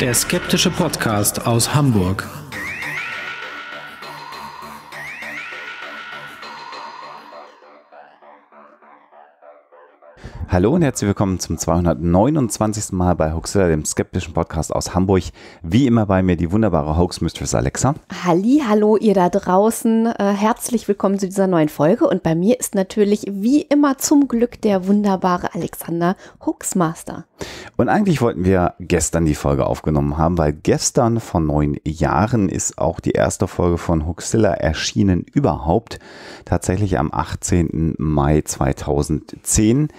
Der skeptische Podcast aus Hamburg. Hallo und herzlich willkommen zum 229. Mal bei Hoaxilla, dem skeptischen Podcast aus Hamburg. Wie immer bei mir die wunderbare Hoax Mistress Alexa. Halli, hallo ihr da draußen. Äh, herzlich willkommen zu dieser neuen Folge und bei mir ist natürlich wie immer zum Glück der wunderbare Alexander Hoaxmaster. Und eigentlich wollten wir gestern die Folge aufgenommen haben, weil gestern vor neun Jahren ist auch die erste Folge von Hoaxilla erschienen überhaupt, tatsächlich am 18. Mai 2010.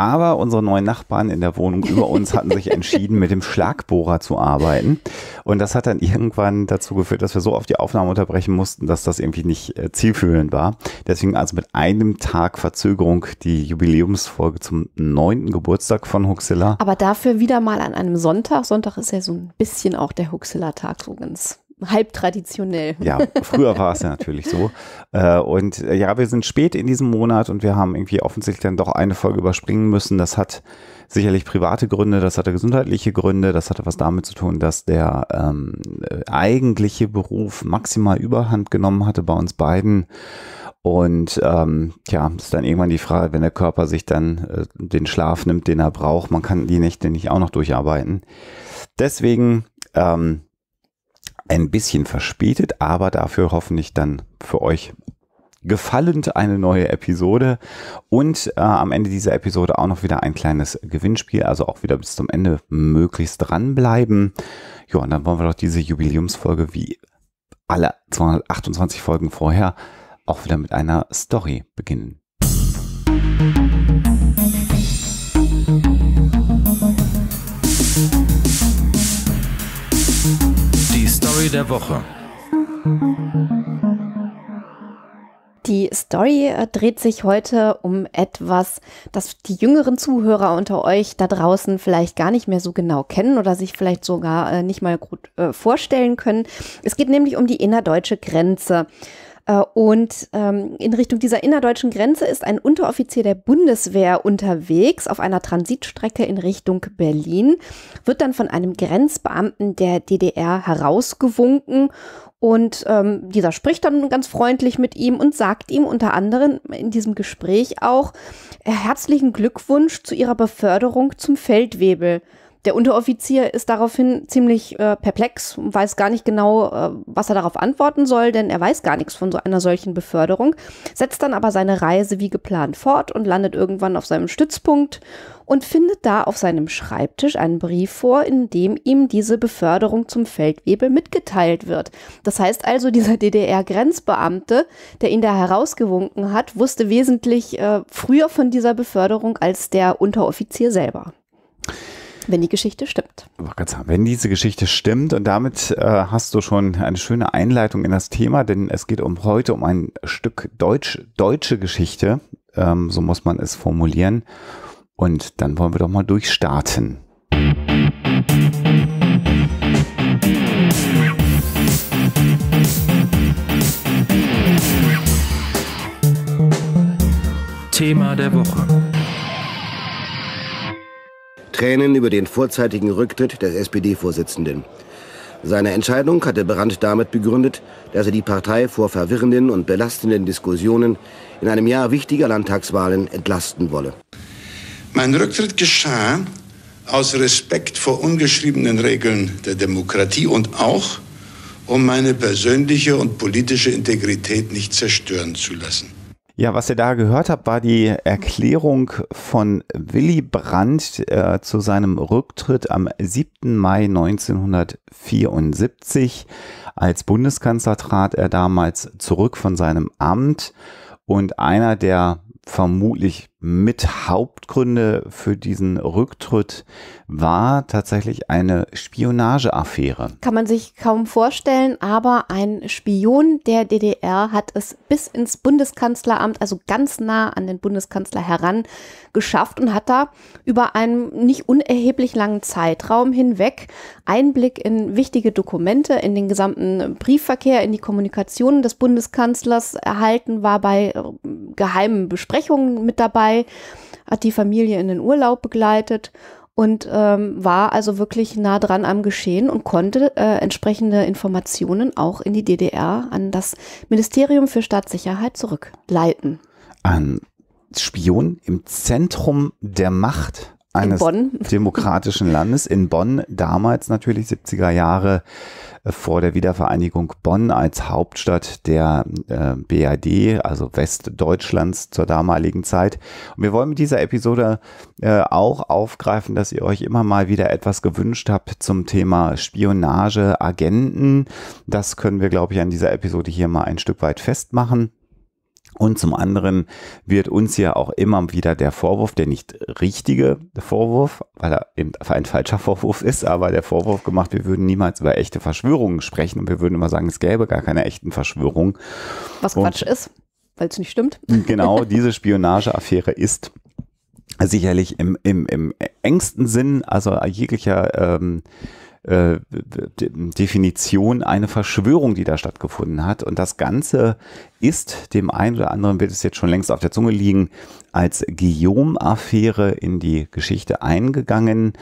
Aber unsere neuen Nachbarn in der Wohnung über uns hatten sich entschieden, mit dem Schlagbohrer zu arbeiten. Und das hat dann irgendwann dazu geführt, dass wir so oft die Aufnahme unterbrechen mussten, dass das irgendwie nicht äh, zielführend war. Deswegen also mit einem Tag Verzögerung die Jubiläumsfolge zum neunten Geburtstag von Huxilla. Aber dafür wieder mal an einem Sonntag. Sonntag ist ja so ein bisschen auch der Huxilla-Tag so ganz halb traditionell. Ja, früher war es ja natürlich so. Äh, und äh, ja, wir sind spät in diesem Monat und wir haben irgendwie offensichtlich dann doch eine Folge überspringen müssen. Das hat sicherlich private Gründe, das hatte gesundheitliche Gründe, das hatte was damit zu tun, dass der ähm, eigentliche Beruf maximal Überhand genommen hatte bei uns beiden. Und ähm, ja, ist dann irgendwann die Frage, wenn der Körper sich dann äh, den Schlaf nimmt, den er braucht, man kann die Nächte nicht auch noch durcharbeiten. Deswegen ähm, ein bisschen verspätet, aber dafür hoffentlich dann für euch gefallend eine neue Episode und äh, am Ende dieser Episode auch noch wieder ein kleines Gewinnspiel, also auch wieder bis zum Ende möglichst dranbleiben. Ja, und dann wollen wir doch diese Jubiläumsfolge wie alle 228 Folgen vorher auch wieder mit einer Story beginnen. Musik Story der Woche. Die Story äh, dreht sich heute um etwas, das die jüngeren Zuhörer unter euch da draußen vielleicht gar nicht mehr so genau kennen oder sich vielleicht sogar äh, nicht mal gut äh, vorstellen können. Es geht nämlich um die innerdeutsche Grenze. Äh, und ähm, in Richtung dieser innerdeutschen Grenze ist ein Unteroffizier der Bundeswehr unterwegs auf einer Transitstrecke in Richtung Berlin, wird dann von einem Grenzbeamten der DDR herausgewunken und ähm, dieser spricht dann ganz freundlich mit ihm und sagt ihm unter anderem in diesem Gespräch auch herzlichen Glückwunsch zu ihrer Beförderung zum Feldwebel. Der Unteroffizier ist daraufhin ziemlich äh, perplex und weiß gar nicht genau, äh, was er darauf antworten soll, denn er weiß gar nichts von so einer solchen Beförderung, setzt dann aber seine Reise wie geplant fort und landet irgendwann auf seinem Stützpunkt und findet da auf seinem Schreibtisch einen Brief vor, in dem ihm diese Beförderung zum Feldwebel mitgeteilt wird. Das heißt also, dieser DDR-Grenzbeamte, der ihn da herausgewunken hat, wusste wesentlich äh, früher von dieser Beförderung als der Unteroffizier selber. Wenn die Geschichte stimmt. Wenn diese Geschichte stimmt und damit äh, hast du schon eine schöne Einleitung in das Thema, denn es geht um heute um ein Stück Deutsch, deutsche Geschichte, ähm, so muss man es formulieren. Und dann wollen wir doch mal durchstarten. Thema der Woche. Tränen über den vorzeitigen Rücktritt des SPD-Vorsitzenden. Seine Entscheidung hatte Brandt damit begründet, dass er die Partei vor verwirrenden und belastenden Diskussionen in einem Jahr wichtiger Landtagswahlen entlasten wolle. Mein Rücktritt geschah aus Respekt vor ungeschriebenen Regeln der Demokratie und auch, um meine persönliche und politische Integrität nicht zerstören zu lassen. Ja, was ihr da gehört habt, war die Erklärung von Willy Brandt äh, zu seinem Rücktritt am 7. Mai 1974. Als Bundeskanzler trat er damals zurück von seinem Amt und einer der vermutlich mit Hauptgründe für diesen Rücktritt war tatsächlich eine Spionageaffäre. Kann man sich kaum vorstellen, aber ein Spion der DDR hat es bis ins Bundeskanzleramt, also ganz nah an den Bundeskanzler heran, geschafft und hat da über einen nicht unerheblich langen Zeitraum hinweg Einblick in wichtige Dokumente, in den gesamten Briefverkehr, in die Kommunikation des Bundeskanzlers erhalten, war bei äh, geheimen Besprechungen Besprechungen mit dabei, hat die Familie in den Urlaub begleitet und ähm, war also wirklich nah dran am Geschehen und konnte äh, entsprechende Informationen auch in die DDR an das Ministerium für Staatssicherheit zurückleiten. Ein Spion im Zentrum der Macht eines demokratischen Landes in Bonn, damals natürlich 70er Jahre vor der Wiedervereinigung Bonn als Hauptstadt der äh, BRD, also Westdeutschlands zur damaligen Zeit. Und wir wollen mit dieser Episode äh, auch aufgreifen, dass ihr euch immer mal wieder etwas gewünscht habt zum Thema Spionage, Agenten. Das können wir, glaube ich, an dieser Episode hier mal ein Stück weit festmachen. Und zum anderen wird uns ja auch immer wieder der Vorwurf, der nicht richtige Vorwurf, weil er eben ein falscher Vorwurf ist, aber der Vorwurf gemacht, wir würden niemals über echte Verschwörungen sprechen und wir würden immer sagen, es gäbe gar keine echten Verschwörungen. Was und Quatsch ist, weil es nicht stimmt. Genau, diese Spionageaffäre ist sicherlich im, im, im engsten Sinn, also jeglicher ähm, äh, Definition eine Verschwörung, die da stattgefunden hat. Und das Ganze ist, dem einen oder anderen wird es jetzt schon längst auf der Zunge liegen, als Guillaume-Affäre in die Geschichte eingegangen.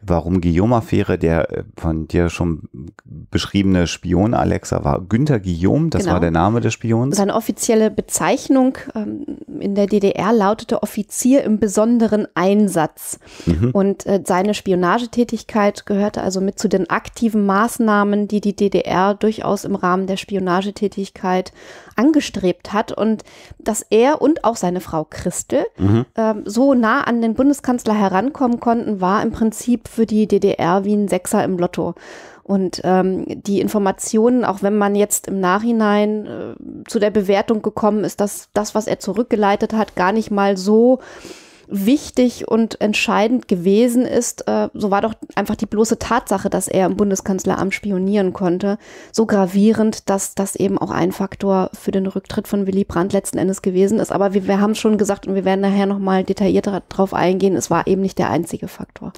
Warum Guillaume-Affäre? Der äh, von dir schon beschriebene Spion Alexa war Günther Guillaume, das genau. war der Name des Spions. Seine offizielle Bezeichnung ähm, in der DDR lautete Offizier im besonderen Einsatz. Mhm. Und äh, seine Spionagetätigkeit gehörte also mit zu den aktiven Maßnahmen, die die DDR durchaus im Rahmen der Spionagetätigkeit angestrebt hat und dass er und auch seine Frau Christel mhm. ähm, so nah an den Bundeskanzler herankommen konnten, war im Prinzip für die DDR wie ein Sechser im Lotto. Und ähm, die Informationen, auch wenn man jetzt im Nachhinein äh, zu der Bewertung gekommen ist, dass das, was er zurückgeleitet hat, gar nicht mal so wichtig und entscheidend gewesen ist, äh, so war doch einfach die bloße Tatsache, dass er im Bundeskanzleramt spionieren konnte, so gravierend, dass das eben auch ein Faktor für den Rücktritt von Willy Brandt letzten Endes gewesen ist. Aber wir, wir haben schon gesagt und wir werden nachher nochmal detaillierter darauf eingehen, es war eben nicht der einzige Faktor.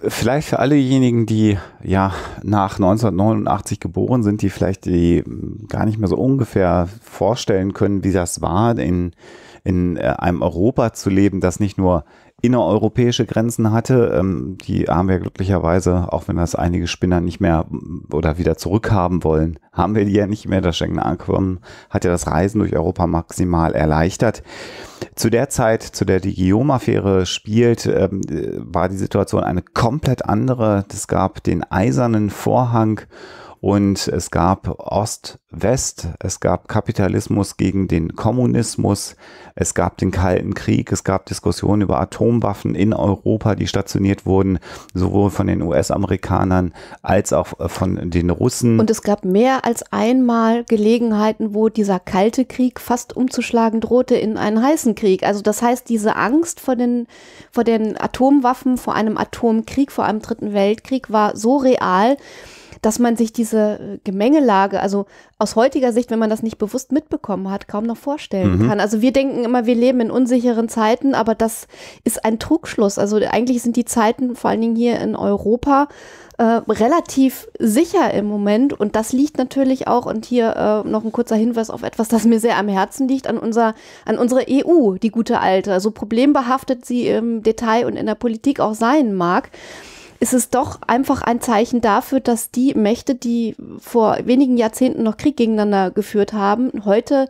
Vielleicht für allejenigen, die ja nach 1989 geboren sind, die vielleicht die gar nicht mehr so ungefähr vorstellen können, wie das war in in äh, einem Europa zu leben, das nicht nur innereuropäische Grenzen hatte. Ähm, die haben wir glücklicherweise, auch wenn das einige Spinner nicht mehr oder wieder zurückhaben wollen, haben wir die ja nicht mehr. Das schengen Abkommen hat ja das Reisen durch Europa maximal erleichtert. Zu der Zeit, zu der die Guillaume-Affäre spielt, ähm, äh, war die Situation eine komplett andere. Es gab den eisernen Vorhang und es gab Ost-West, es gab Kapitalismus gegen den Kommunismus, es gab den Kalten Krieg, es gab Diskussionen über Atomwaffen in Europa, die stationiert wurden, sowohl von den US-Amerikanern als auch äh, von den Russen. Und es gab mehr als einmal Gelegenheiten, wo dieser Kalte Krieg fast umzuschlagen drohte in einen heißen Krieg. Also das heißt, diese Angst vor den, vor den Atomwaffen, vor einem Atomkrieg, vor einem Dritten Weltkrieg war so real, dass man sich diese äh, Gemengelage, also aus heutiger Sicht, wenn man das nicht bewusst mitbekommen hat, kaum noch vorstellen mhm. kann. Also wir denken immer, wir leben in unsicheren Zeiten, aber das ist ein Trugschluss. Also eigentlich sind die Zeiten, vor allen Dingen hier in Europa, äh, relativ sicher im Moment. Und das liegt natürlich auch, und hier äh, noch ein kurzer Hinweis auf etwas, das mir sehr am Herzen liegt, an, unser, an unsere EU, die gute alte. also problembehaftet sie im Detail und in der Politik auch sein mag ist es doch einfach ein Zeichen dafür, dass die Mächte, die vor wenigen Jahrzehnten noch Krieg gegeneinander geführt haben, heute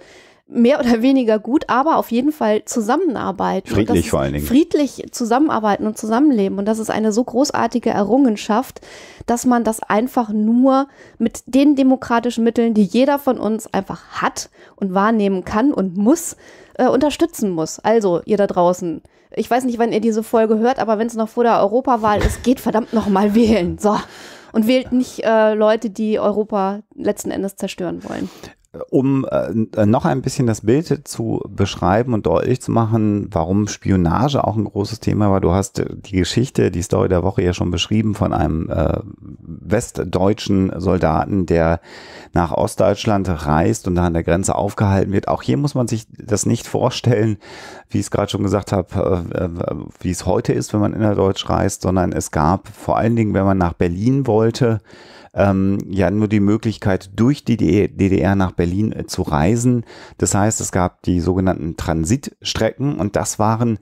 mehr oder weniger gut, aber auf jeden Fall zusammenarbeiten. Friedlich vor allen Dingen. Friedlich zusammenarbeiten und zusammenleben. Und das ist eine so großartige Errungenschaft, dass man das einfach nur mit den demokratischen Mitteln, die jeder von uns einfach hat und wahrnehmen kann und muss, äh, unterstützen muss. Also, ihr da draußen, ich weiß nicht, wann ihr diese Folge hört, aber wenn es noch vor der Europawahl ist, geht verdammt nochmal wählen. So. Und wählt nicht äh, Leute, die Europa letzten Endes zerstören wollen um äh, noch ein bisschen das Bild zu beschreiben und deutlich zu machen, warum Spionage auch ein großes Thema war. Du hast äh, die Geschichte, die Story der Woche ja schon beschrieben von einem äh, westdeutschen Soldaten, der nach Ostdeutschland reist und da an der Grenze aufgehalten wird. Auch hier muss man sich das nicht vorstellen, wie ich es gerade schon gesagt habe, äh, wie es heute ist, wenn man innerdeutsch reist, sondern es gab vor allen Dingen, wenn man nach Berlin wollte, ähm, ja nur die Möglichkeit, durch die DDR e- nach Berlin äh, zu reisen. Das heißt, es gab die sogenannten Transitstrecken und das waren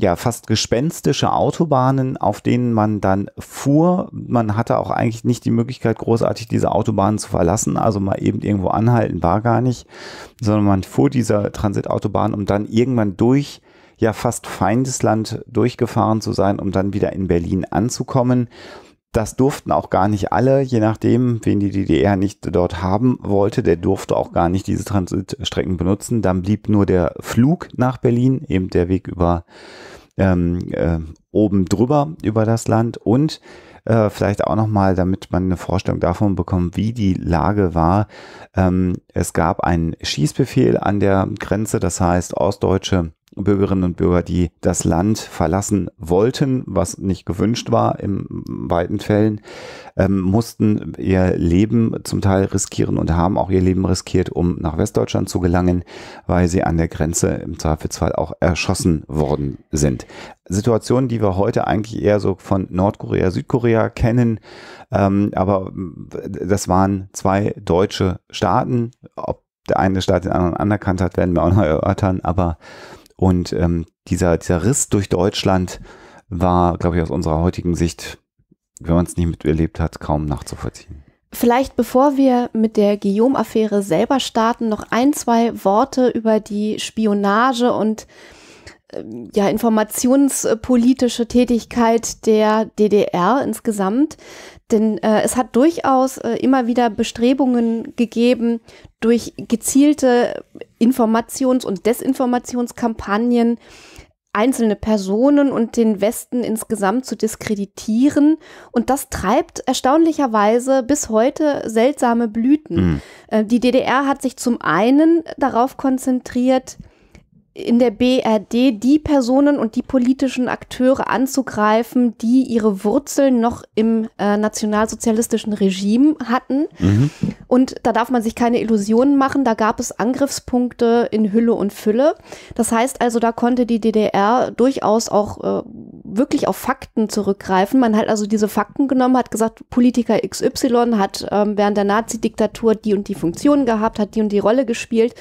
ja fast gespenstische Autobahnen, auf denen man dann fuhr. Man hatte auch eigentlich nicht die Möglichkeit, großartig diese Autobahnen zu verlassen, also mal eben irgendwo anhalten war gar nicht, sondern man fuhr dieser Transitautobahn, um dann irgendwann durch ja fast Feindesland durchgefahren zu sein, um dann wieder in Berlin anzukommen. Das durften auch gar nicht alle, je nachdem, wen die DDR nicht dort haben wollte, der durfte auch gar nicht diese Transitstrecken benutzen. Dann blieb nur der Flug nach Berlin, eben der Weg über ähm, äh, oben drüber über das Land und äh, vielleicht auch nochmal, damit man eine Vorstellung davon bekommt, wie die Lage war. Ähm, es gab einen Schießbefehl an der Grenze, das heißt, ostdeutsche Bürgerinnen und Bürger, die das Land verlassen wollten, was nicht gewünscht war in weiten Fällen, ähm, mussten ihr Leben zum Teil riskieren und haben auch ihr Leben riskiert, um nach Westdeutschland zu gelangen, weil sie an der Grenze im Zweifelsfall auch erschossen worden sind. Situationen, die wir heute eigentlich eher so von Nordkorea, Südkorea kennen. Ähm, aber äh, das waren zwei deutsche Staaten. Ob der eine Staat den anderen anerkannt hat, werden wir auch noch erörtern. Aber und ähm, dieser, dieser Riss durch Deutschland war, glaube ich, aus unserer heutigen Sicht, wenn man es nicht miterlebt hat, kaum nachzuvollziehen. Vielleicht bevor wir mit der Guillaume-Affäre selber starten, noch ein, zwei Worte über die Spionage und ähm, ja, informationspolitische Tätigkeit der DDR insgesamt. Denn äh, es hat durchaus äh, immer wieder Bestrebungen gegeben, durch gezielte Informations- und Desinformationskampagnen einzelne Personen und den Westen insgesamt zu diskreditieren. Und das treibt erstaunlicherweise bis heute seltsame Blüten. Mhm. Äh, die DDR hat sich zum einen darauf konzentriert, in der BRD die Personen und die politischen Akteure anzugreifen, die ihre Wurzeln noch im äh, nationalsozialistischen Regime hatten. Mhm. Und da darf man sich keine Illusionen machen, da gab es Angriffspunkte in Hülle und Fülle. Das heißt also, da konnte die DDR durchaus auch äh, wirklich auf Fakten zurückgreifen. Man hat also diese Fakten genommen, hat gesagt, Politiker XY hat äh, während der Nazi-Diktatur die und die Funktion gehabt, hat die und die Rolle gespielt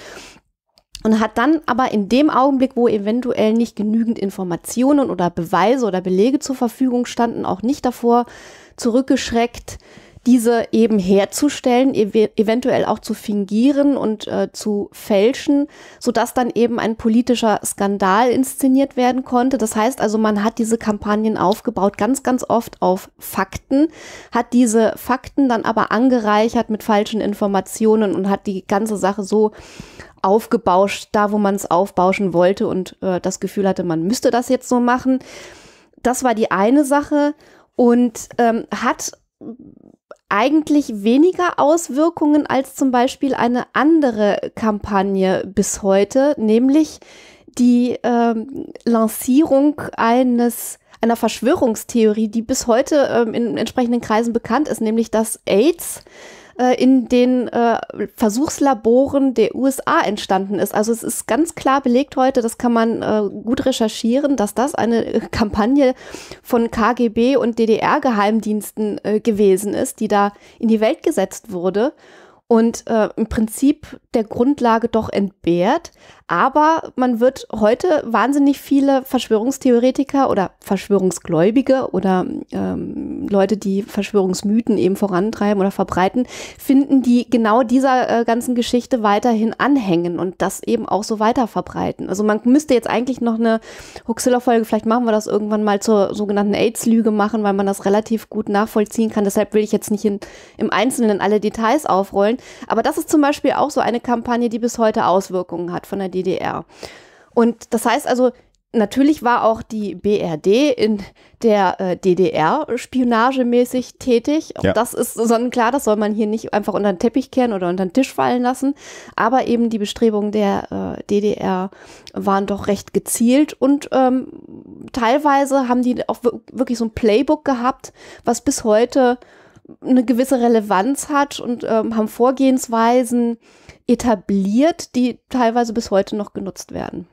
und hat dann aber in dem Augenblick, wo eventuell nicht genügend Informationen oder Beweise oder Belege zur Verfügung standen, auch nicht davor zurückgeschreckt, diese eben herzustellen, ev eventuell auch zu fingieren und äh, zu fälschen, sodass dann eben ein politischer Skandal inszeniert werden konnte. Das heißt also, man hat diese Kampagnen aufgebaut, ganz, ganz oft auf Fakten, hat diese Fakten dann aber angereichert mit falschen Informationen und hat die ganze Sache so aufgebauscht, da wo man es aufbauschen wollte und äh, das Gefühl hatte, man müsste das jetzt so machen. Das war die eine Sache und ähm, hat eigentlich weniger Auswirkungen als zum Beispiel eine andere Kampagne bis heute, nämlich die ähm, Lancierung eines einer Verschwörungstheorie, die bis heute ähm, in entsprechenden Kreisen bekannt ist, nämlich dass AIDS äh, in den äh, Versuchslaboren der USA entstanden ist. Also es ist ganz klar belegt heute, das kann man äh, gut recherchieren, dass das eine äh, Kampagne von KGB und DDR-Geheimdiensten äh, gewesen ist, die da in die Welt gesetzt wurde und äh, im Prinzip der Grundlage doch entbehrt. Aber man wird heute wahnsinnig viele Verschwörungstheoretiker oder Verschwörungsgläubige oder ähm, Leute, die Verschwörungsmythen eben vorantreiben oder verbreiten, finden, die genau dieser äh, ganzen Geschichte weiterhin anhängen und das eben auch so weiter verbreiten. Also man müsste jetzt eigentlich noch eine Huxilla-Folge, vielleicht machen wir das irgendwann mal zur sogenannten AIDS-Lüge machen, weil man das relativ gut nachvollziehen kann. Deshalb will ich jetzt nicht in, im Einzelnen alle Details aufrollen. Aber das ist zum Beispiel auch so eine Kampagne, die bis heute Auswirkungen hat von der DDR. Und das heißt also, natürlich war auch die BRD in der äh, DDR spionagemäßig tätig. Auch ja. das ist sonnenklar, das soll man hier nicht einfach unter den Teppich kehren oder unter den Tisch fallen lassen. Aber eben die Bestrebungen der äh, DDR waren doch recht gezielt und ähm, teilweise haben die auch wirklich so ein Playbook gehabt, was bis heute eine gewisse Relevanz hat und ähm, haben Vorgehensweisen, etabliert, die teilweise bis heute noch genutzt werden.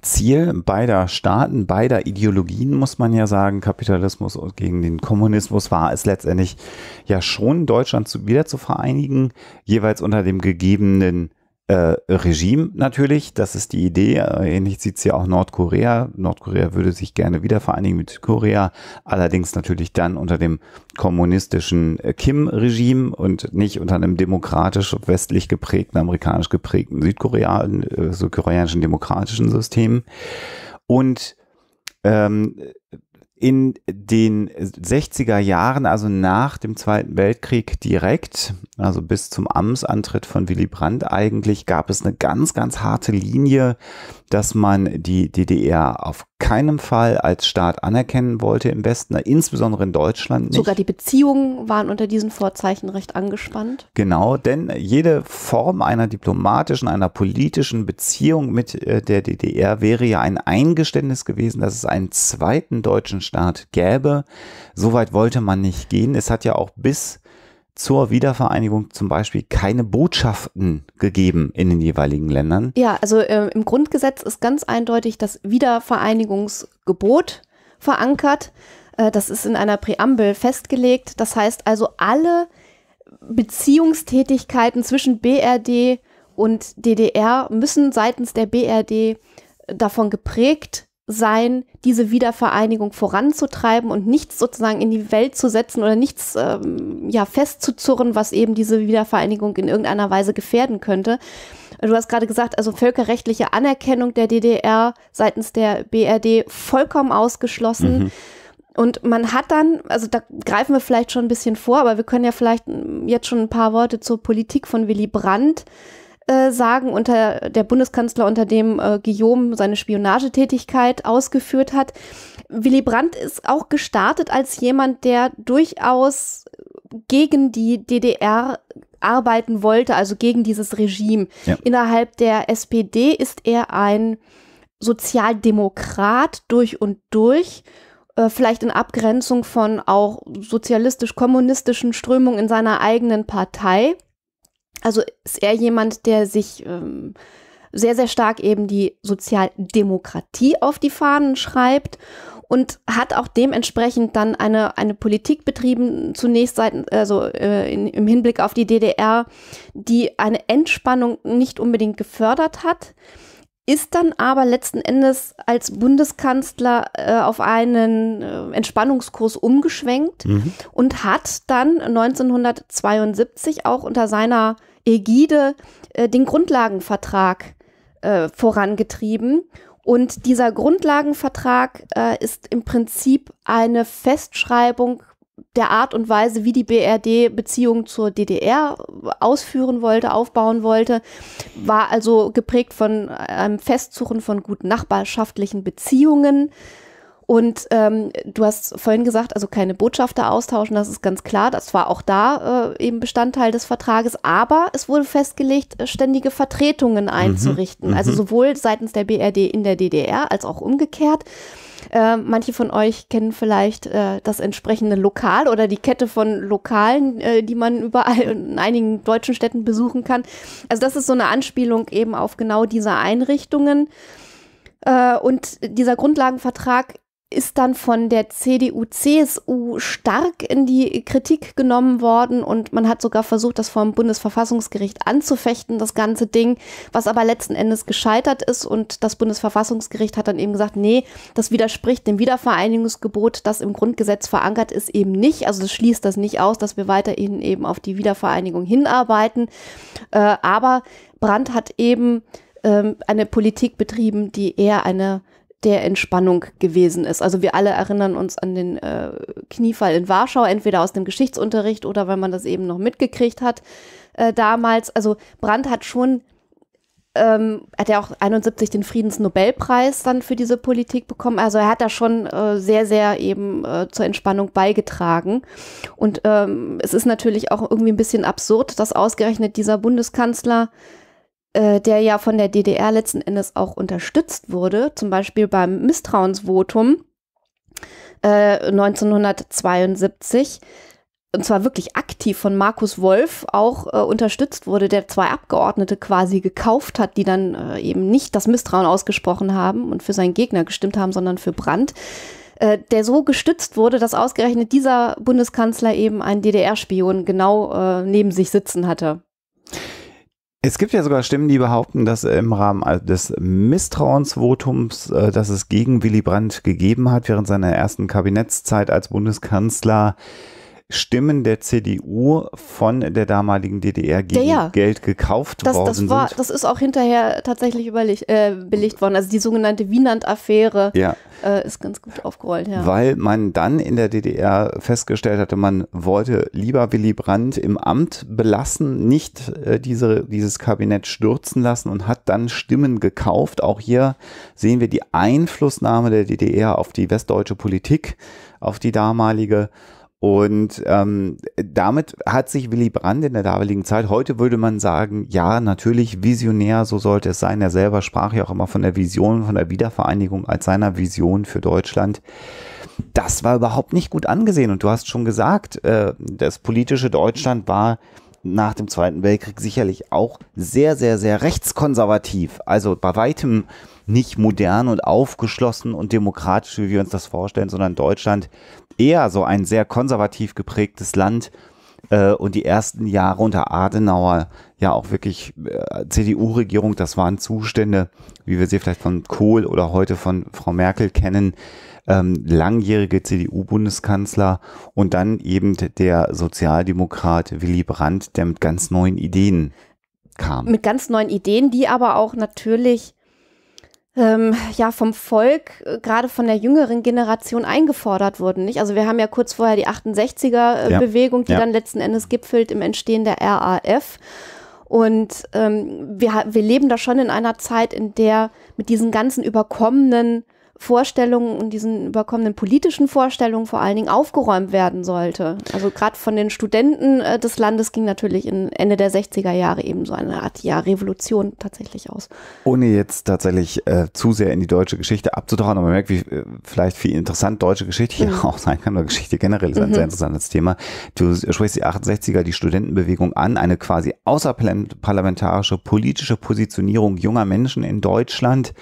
Ziel beider Staaten, beider Ideologien, muss man ja sagen, Kapitalismus und gegen den Kommunismus war es letztendlich ja schon, Deutschland zu, wieder zu vereinigen, jeweils unter dem gegebenen äh, Regime natürlich, das ist die Idee. Äh, ähnlich sieht es ja auch Nordkorea. Nordkorea würde sich gerne wieder vereinigen mit Korea, allerdings natürlich dann unter dem kommunistischen äh, Kim-Regime und nicht unter einem demokratisch westlich geprägten, amerikanisch geprägten Südkorea, äh, südkoreanischen demokratischen System. Und ähm, in den 60er Jahren, also nach dem Zweiten Weltkrieg direkt, also bis zum Amtsantritt von Willy Brandt eigentlich, gab es eine ganz, ganz harte Linie dass man die DDR auf keinen Fall als Staat anerkennen wollte im Westen, insbesondere in Deutschland nicht. Sogar die Beziehungen waren unter diesen Vorzeichen recht angespannt. Genau, denn jede Form einer diplomatischen, einer politischen Beziehung mit äh, der DDR wäre ja ein Eingeständnis gewesen, dass es einen zweiten deutschen Staat gäbe. Soweit wollte man nicht gehen. Es hat ja auch bis zur Wiedervereinigung zum Beispiel keine Botschaften gegeben in den jeweiligen Ländern? Ja, also äh, im Grundgesetz ist ganz eindeutig das Wiedervereinigungsgebot verankert. Äh, das ist in einer Präambel festgelegt. Das heißt also, alle Beziehungstätigkeiten zwischen BRD und DDR müssen seitens der BRD äh, davon geprägt werden sein, diese Wiedervereinigung voranzutreiben und nichts sozusagen in die Welt zu setzen oder nichts ähm, ja, festzuzurren, was eben diese Wiedervereinigung in irgendeiner Weise gefährden könnte. Du hast gerade gesagt, also völkerrechtliche Anerkennung der DDR seitens der BRD vollkommen ausgeschlossen. Mhm. Und man hat dann, also da greifen wir vielleicht schon ein bisschen vor, aber wir können ja vielleicht jetzt schon ein paar Worte zur Politik von Willy Brandt äh, sagen, unter der Bundeskanzler, unter dem äh, Guillaume seine Spionagetätigkeit ausgeführt hat. Willy Brandt ist auch gestartet als jemand, der durchaus gegen die DDR arbeiten wollte, also gegen dieses Regime. Ja. Innerhalb der SPD ist er ein Sozialdemokrat durch und durch äh, vielleicht in Abgrenzung von auch sozialistisch-kommunistischen Strömungen in seiner eigenen Partei. Also ist er jemand, der sich ähm, sehr, sehr stark eben die Sozialdemokratie auf die Fahnen schreibt und hat auch dementsprechend dann eine, eine Politik betrieben, zunächst seit, also, äh, in, im Hinblick auf die DDR, die eine Entspannung nicht unbedingt gefördert hat ist dann aber letzten Endes als Bundeskanzler äh, auf einen äh, Entspannungskurs umgeschwenkt mhm. und hat dann 1972 auch unter seiner Ägide äh, den Grundlagenvertrag äh, vorangetrieben. Und dieser Grundlagenvertrag äh, ist im Prinzip eine Festschreibung der Art und Weise, wie die BRD Beziehungen zur DDR ausführen wollte, aufbauen wollte, war also geprägt von äh, einem Festsuchen von gut nachbarschaftlichen Beziehungen, und ähm, du hast vorhin gesagt, also keine Botschafter austauschen, das ist ganz klar. Das war auch da äh, eben Bestandteil des Vertrages. Aber es wurde festgelegt, äh, ständige Vertretungen mhm. einzurichten. Also mhm. Also sowohl seitens der BRD in der DDR als auch umgekehrt. Äh, manche von euch kennen vielleicht äh, das entsprechende Lokal oder die Kette von Lokalen, äh, die man überall in einigen deutschen Städten besuchen kann. Also das ist so eine Anspielung eben auf genau diese Einrichtungen. Äh, und dieser Grundlagenvertrag ist dann von der CDU, CSU stark in die Kritik genommen worden und man hat sogar versucht, das vom Bundesverfassungsgericht anzufechten, das ganze Ding, was aber letzten Endes gescheitert ist und das Bundesverfassungsgericht hat dann eben gesagt, nee, das widerspricht dem Wiedervereinigungsgebot, das im Grundgesetz verankert ist, eben nicht. Also das schließt das nicht aus, dass wir weiterhin eben auf die Wiedervereinigung hinarbeiten. Äh, aber Brandt hat eben ähm, eine Politik betrieben, die eher eine der Entspannung gewesen ist. Also wir alle erinnern uns an den äh, Kniefall in Warschau, entweder aus dem Geschichtsunterricht oder weil man das eben noch mitgekriegt hat äh, damals. Also Brandt hat schon, ähm, hat ja auch 71 den Friedensnobelpreis dann für diese Politik bekommen. Also er hat da schon äh, sehr, sehr eben äh, zur Entspannung beigetragen. Und ähm, es ist natürlich auch irgendwie ein bisschen absurd, dass ausgerechnet dieser Bundeskanzler äh, der ja von der DDR letzten Endes auch unterstützt wurde, zum Beispiel beim Misstrauensvotum äh, 1972 und zwar wirklich aktiv von Markus Wolf auch äh, unterstützt wurde, der zwei Abgeordnete quasi gekauft hat, die dann äh, eben nicht das Misstrauen ausgesprochen haben und für seinen Gegner gestimmt haben, sondern für Brandt, äh, der so gestützt wurde, dass ausgerechnet dieser Bundeskanzler eben einen DDR-Spion genau äh, neben sich sitzen hatte. Es gibt ja sogar Stimmen, die behaupten, dass im Rahmen des Misstrauensvotums, äh, das es gegen Willy Brandt gegeben hat, während seiner ersten Kabinettszeit als Bundeskanzler, Stimmen der CDU von der damaligen DDR gegen ja, ja. Geld gekauft das, worden das war, sind. Das ist auch hinterher tatsächlich überlegt, äh, belegt worden. Also die sogenannte Wienand-Affäre ja äh, ist ganz gut aufgerollt, ja. Weil man dann in der DDR festgestellt hatte, man wollte lieber Willy Brandt im Amt belassen, nicht äh, diese, dieses Kabinett stürzen lassen und hat dann Stimmen gekauft. Auch hier sehen wir die Einflussnahme der DDR auf die westdeutsche Politik, auf die damalige. Und ähm, damit hat sich Willy Brandt in der damaligen Zeit, heute würde man sagen, ja, natürlich visionär, so sollte es sein. Er selber sprach ja auch immer von der Vision, von der Wiedervereinigung als seiner Vision für Deutschland. Das war überhaupt nicht gut angesehen. Und du hast schon gesagt, äh, das politische Deutschland war nach dem Zweiten Weltkrieg sicherlich auch sehr, sehr, sehr rechtskonservativ. Also bei weitem nicht modern und aufgeschlossen und demokratisch, wie wir uns das vorstellen, sondern Deutschland eher so ein sehr konservativ geprägtes Land äh, und die ersten Jahre unter Adenauer ja auch wirklich äh, CDU-Regierung, das waren Zustände, wie wir sie vielleicht von Kohl oder heute von Frau Merkel kennen, ähm, langjährige CDU-Bundeskanzler und dann eben der Sozialdemokrat Willy Brandt, der mit ganz neuen Ideen kam. Mit ganz neuen Ideen, die aber auch natürlich ähm, ja vom Volk, äh, gerade von der jüngeren Generation eingefordert wurden. Nicht? Also wir haben ja kurz vorher die 68er-Bewegung, äh, ja. die ja. dann letzten Endes gipfelt im Entstehen der RAF. Und ähm, wir, wir leben da schon in einer Zeit, in der mit diesen ganzen überkommenen Vorstellungen und diesen überkommenen politischen Vorstellungen vor allen Dingen aufgeräumt werden sollte. Also gerade von den Studenten äh, des Landes ging natürlich in Ende der 60er Jahre eben so eine Art ja, Revolution tatsächlich aus. Ohne jetzt tatsächlich äh, zu sehr in die deutsche Geschichte abzutauchen, aber man merkt, wie äh, vielleicht viel interessant deutsche Geschichte mhm. auch sein kann, oder Geschichte generell ist ein mhm. sehr interessantes Thema. Du sprichst die 68er, die Studentenbewegung an, eine quasi außerparlamentarische politische Positionierung junger Menschen in Deutschland.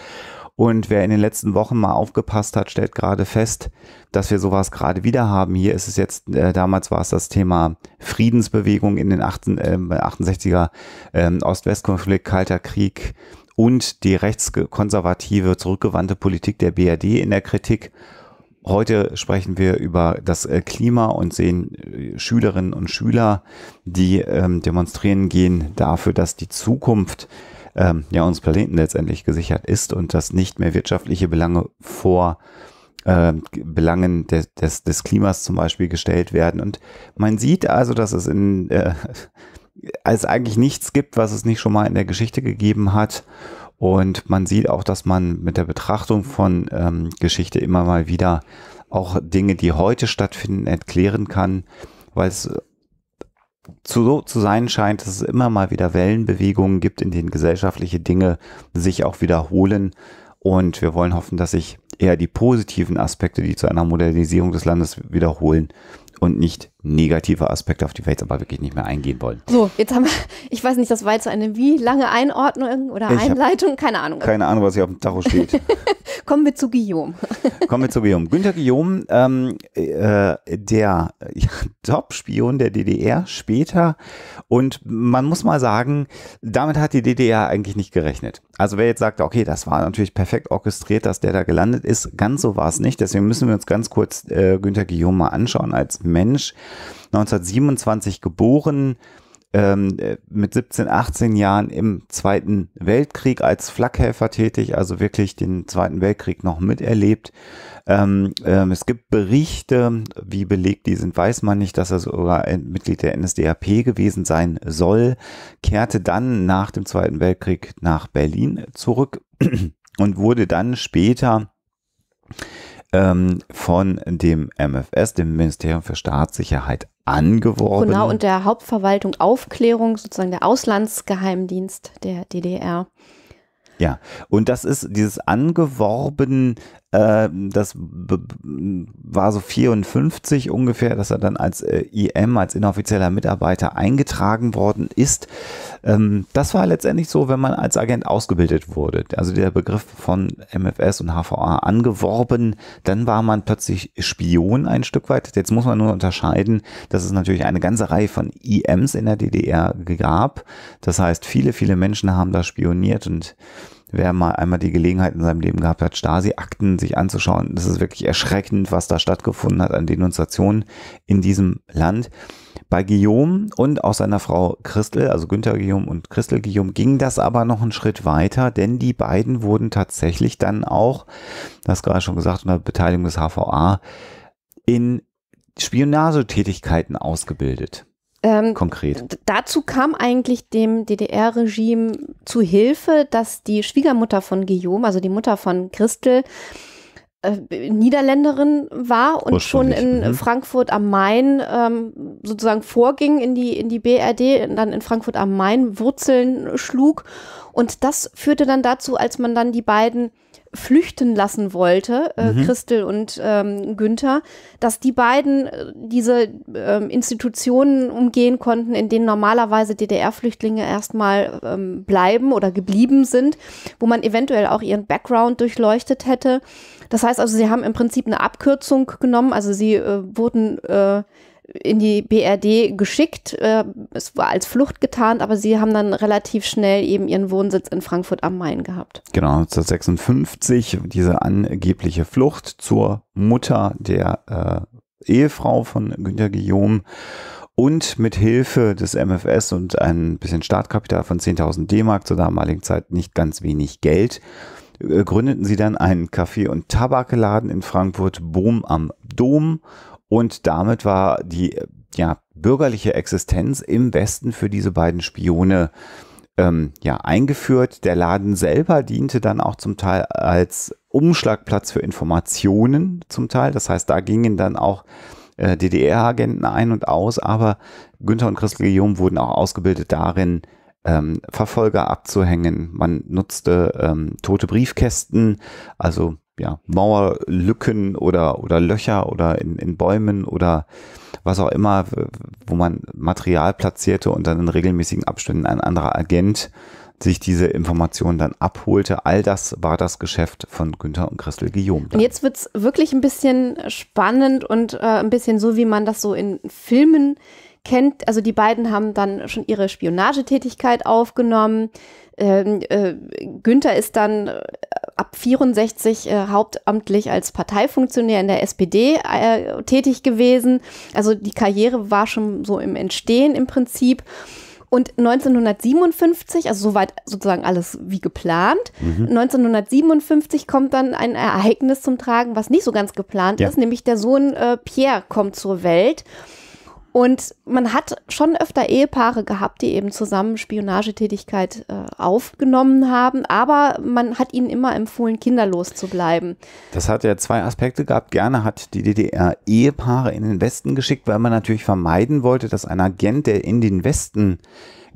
Und wer in den letzten Wochen mal aufgepasst hat, stellt gerade fest, dass wir sowas gerade wieder haben. Hier ist es jetzt, äh, damals war es das Thema Friedensbewegung in den 18, äh, 68er äh, Ost-West-Konflikt, Kalter Krieg und die rechtskonservative, zurückgewandte Politik der BRD in der Kritik. Heute sprechen wir über das äh, Klima und sehen äh, Schülerinnen und Schüler, die ähm, demonstrieren gehen dafür, dass die Zukunft ähm, ja uns Planeten letztendlich gesichert ist und dass nicht mehr wirtschaftliche Belange vor äh, Belangen des, des, des Klimas zum Beispiel gestellt werden. Und man sieht also, dass es in äh, es eigentlich nichts gibt, was es nicht schon mal in der Geschichte gegeben hat. Und man sieht auch, dass man mit der Betrachtung von ähm, Geschichte immer mal wieder auch Dinge, die heute stattfinden, erklären kann, weil es zu, so zu sein scheint, dass es immer mal wieder Wellenbewegungen gibt, in denen gesellschaftliche Dinge sich auch wiederholen. Und wir wollen hoffen, dass sich eher die positiven Aspekte, die zu einer Modernisierung des Landes wiederholen und nicht negative Aspekte, auf die wir jetzt aber wirklich nicht mehr eingehen wollen. So, jetzt haben wir, ich weiß nicht, das war jetzt eine wie lange Einordnung oder ich Einleitung, keine Ahnung. Keine Ahnung, was hier auf dem Tacho steht. Kommen wir zu Guillaume. Kommen wir zu Guillaume. Günter Guillaume, ähm, äh, der ja, Top-Spion der DDR später und man muss mal sagen, damit hat die DDR eigentlich nicht gerechnet. Also wer jetzt sagt, okay, das war natürlich perfekt orchestriert, dass der da gelandet ist, ganz so war es nicht. Deswegen müssen wir uns ganz kurz äh, Günter Guillaume mal anschauen als Mensch, 1927 geboren, ähm, äh, mit 17, 18 Jahren im Zweiten Weltkrieg als Flakhelfer tätig, also wirklich den Zweiten Weltkrieg noch miterlebt. Ähm, ähm, es gibt Berichte, wie belegt die sind, weiß man nicht, dass er sogar Mitglied der NSDAP gewesen sein soll, kehrte dann nach dem Zweiten Weltkrieg nach Berlin zurück und wurde dann später ähm, von dem MFS, dem Ministerium für Staatssicherheit, angeworben. Genau, und der Hauptverwaltung Aufklärung, sozusagen der Auslandsgeheimdienst der DDR. Ja, und das ist dieses angeworben ähm, das war so 54 ungefähr, dass er dann als äh, IM, als inoffizieller Mitarbeiter eingetragen worden ist. Ähm, das war letztendlich so, wenn man als Agent ausgebildet wurde. Also der Begriff von MFS und HVA angeworben, dann war man plötzlich Spion ein Stück weit. Jetzt muss man nur unterscheiden, dass es natürlich eine ganze Reihe von IMs in der DDR gab. Das heißt, viele, viele Menschen haben da spioniert und wer mal einmal die Gelegenheit in seinem Leben gehabt hat, Stasi-Akten sich anzuschauen, das ist wirklich erschreckend, was da stattgefunden hat an Denunziationen in diesem Land. Bei Guillaume und auch seiner Frau Christel, also Günther Guillaume und Christel Guillaume, ging das aber noch einen Schritt weiter, denn die beiden wurden tatsächlich dann auch, das gerade schon gesagt, unter Beteiligung des HVA, in Spionagetätigkeiten ausgebildet. Ähm, Konkret. Dazu kam eigentlich dem DDR-Regime zu Hilfe, dass die Schwiegermutter von Guillaume, also die Mutter von Christel, äh, Niederländerin war und schon in mhm. Frankfurt am Main ähm, sozusagen vorging in die, in die BRD, dann in Frankfurt am Main Wurzeln schlug. Und das führte dann dazu, als man dann die beiden flüchten lassen wollte, äh, mhm. Christel und ähm, Günther, dass die beiden äh, diese ähm, Institutionen umgehen konnten, in denen normalerweise DDR-Flüchtlinge erstmal ähm, bleiben oder geblieben sind, wo man eventuell auch ihren Background durchleuchtet hätte. Das heißt also, sie haben im Prinzip eine Abkürzung genommen, also sie äh, wurden äh, in die BRD geschickt. Äh, es war als Flucht getarnt, aber sie haben dann relativ schnell eben ihren Wohnsitz in Frankfurt am Main gehabt. Genau, 1956 diese angebliche Flucht zur Mutter der äh, Ehefrau von Günter Guillaume. Und mit Hilfe des MFS und ein bisschen Startkapital von 10.000 D-Mark zur damaligen Zeit nicht ganz wenig Geld äh, gründeten sie dann einen Kaffee- und Tabakladen in Frankfurt, Bohm am Dom und damit war die ja, bürgerliche Existenz im Westen für diese beiden Spione ähm, ja, eingeführt. Der Laden selber diente dann auch zum Teil als Umschlagplatz für Informationen zum Teil. Das heißt, da gingen dann auch äh, DDR-Agenten ein und aus, aber Günther und Christel Guillaume wurden auch ausgebildet darin, ähm, Verfolger abzuhängen. Man nutzte ähm, tote Briefkästen, also ja, Mauerlücken oder, oder Löcher oder in, in Bäumen oder was auch immer, wo man Material platzierte und dann in regelmäßigen Abständen ein anderer Agent sich diese Informationen dann abholte. All das war das Geschäft von Günther und Christel Guillaume. Dann. Und jetzt wird es wirklich ein bisschen spannend und äh, ein bisschen so, wie man das so in Filmen äh, kennt, also die beiden haben dann schon ihre Spionagetätigkeit aufgenommen. Ähm, äh, Günther ist dann äh, ab 64 äh, hauptamtlich als Parteifunktionär in der SPD äh, tätig gewesen. Also die Karriere war schon so im Entstehen im Prinzip. Und 1957, also soweit sozusagen alles wie geplant, mhm. 1957 kommt dann ein Ereignis zum Tragen, was nicht so ganz geplant ja. ist, nämlich der Sohn äh, Pierre kommt zur Welt. Und man hat schon öfter Ehepaare gehabt, die eben zusammen Spionagetätigkeit äh, aufgenommen haben, aber man hat ihnen immer empfohlen, kinderlos zu bleiben. Das hat ja zwei Aspekte gehabt. Gerne hat die DDR Ehepaare in den Westen geschickt, weil man natürlich vermeiden wollte, dass ein Agent, der in den Westen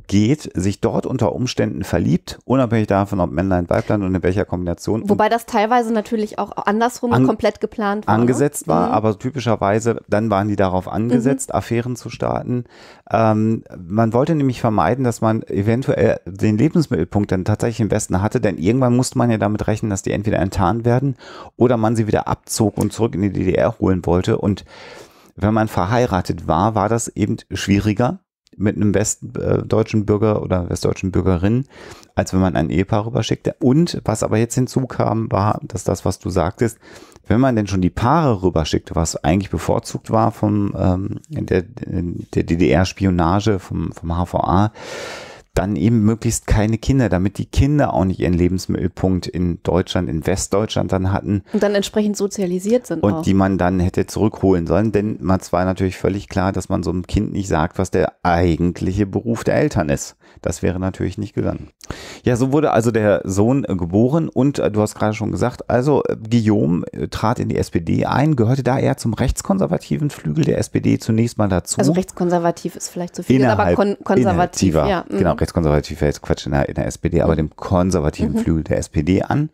geht, sich dort unter Umständen verliebt, unabhängig davon, ob Männlein, Weiblein und in welcher Kombination. Wobei das teilweise natürlich auch andersrum an, komplett geplant war. Ne? Angesetzt ne? war, mhm. aber typischerweise, dann waren die darauf angesetzt, mhm. Affären zu starten. Ähm, man wollte nämlich vermeiden, dass man eventuell den Lebensmittelpunkt dann tatsächlich im Westen hatte, denn irgendwann musste man ja damit rechnen, dass die entweder enttarnt werden oder man sie wieder abzog und zurück in die DDR holen wollte. Und wenn man verheiratet war, war das eben schwieriger mit einem westdeutschen äh, Bürger oder westdeutschen Bürgerin, als wenn man ein Ehepaar rüberschickte. Und was aber jetzt hinzukam, war, dass das, was du sagtest, wenn man denn schon die Paare rüberschickte, was eigentlich bevorzugt war vom ähm, der, der DDR-Spionage, vom, vom HVA, dann eben möglichst keine Kinder, damit die Kinder auch nicht ihren Lebensmittelpunkt in Deutschland, in Westdeutschland dann hatten. Und dann entsprechend sozialisiert sind. Und auch. die man dann hätte zurückholen sollen. Denn man war natürlich völlig klar, dass man so einem Kind nicht sagt, was der eigentliche Beruf der Eltern ist. Das wäre natürlich nicht gegangen. Ja, so wurde also der Sohn äh, geboren und äh, du hast gerade schon gesagt, also äh, Guillaume trat in die SPD ein, gehörte da eher zum rechtskonservativen Flügel der SPD zunächst mal dazu. Also rechtskonservativ ist vielleicht zu viel, Innerhalb, aber kon konservativ. Ja. Genau, mhm. Genau, rechtskonservativ wäre jetzt Quatsch in der, in der SPD, aber mhm. dem konservativen mhm. Flügel der SPD an.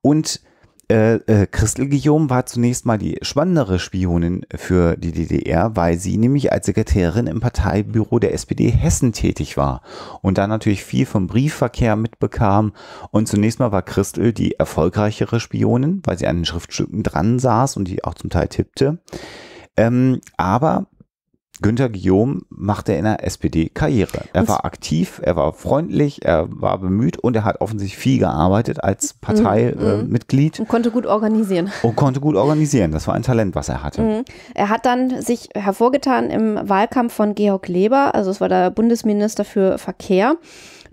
Und äh, äh, Christel Guillaume war zunächst mal die spannendere Spionin für die DDR, weil sie nämlich als Sekretärin im Parteibüro der SPD Hessen tätig war und da natürlich viel vom Briefverkehr mitbekam. Und zunächst mal war Christel die erfolgreichere Spionin, weil sie an den Schriftstücken dran saß und die auch zum Teil tippte. Ähm, aber Günter Guillaume machte in der SPD Karriere. Er war aktiv, er war freundlich, er war bemüht und er hat offensichtlich viel gearbeitet als mhm. Parteimitglied. Mm, äh, und konnte gut organisieren. Und konnte gut organisieren. Das war ein Talent, was er hatte. Mm. Er hat dann sich hervorgetan im Wahlkampf von Georg Leber, also es war der Bundesminister für Verkehr.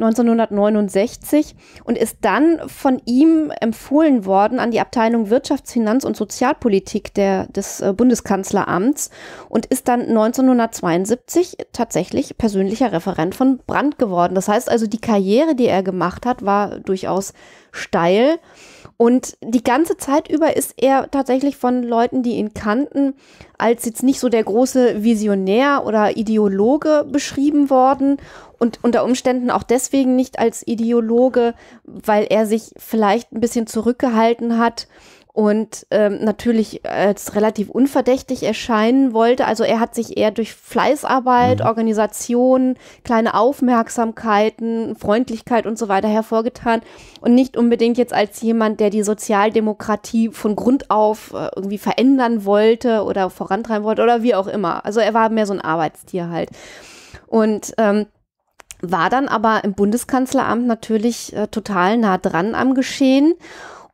1969 und ist dann von ihm empfohlen worden an die Abteilung Wirtschafts-, Finanz- und Sozialpolitik der, des äh, Bundeskanzleramts und ist dann 1972 tatsächlich persönlicher Referent von Brandt geworden. Das heißt also, die Karriere, die er gemacht hat, war durchaus steil. Und die ganze Zeit über ist er tatsächlich von Leuten, die ihn kannten, als jetzt nicht so der große Visionär oder Ideologe beschrieben worden und unter Umständen auch deswegen nicht als Ideologe, weil er sich vielleicht ein bisschen zurückgehalten hat und ähm, natürlich als relativ unverdächtig erscheinen wollte. Also er hat sich eher durch Fleißarbeit, mhm. Organisation, kleine Aufmerksamkeiten, Freundlichkeit und so weiter hervorgetan und nicht unbedingt jetzt als jemand, der die Sozialdemokratie von Grund auf äh, irgendwie verändern wollte oder vorantreiben wollte oder wie auch immer. Also er war mehr so ein Arbeitstier halt. Und ähm, war dann aber im Bundeskanzleramt natürlich äh, total nah dran am Geschehen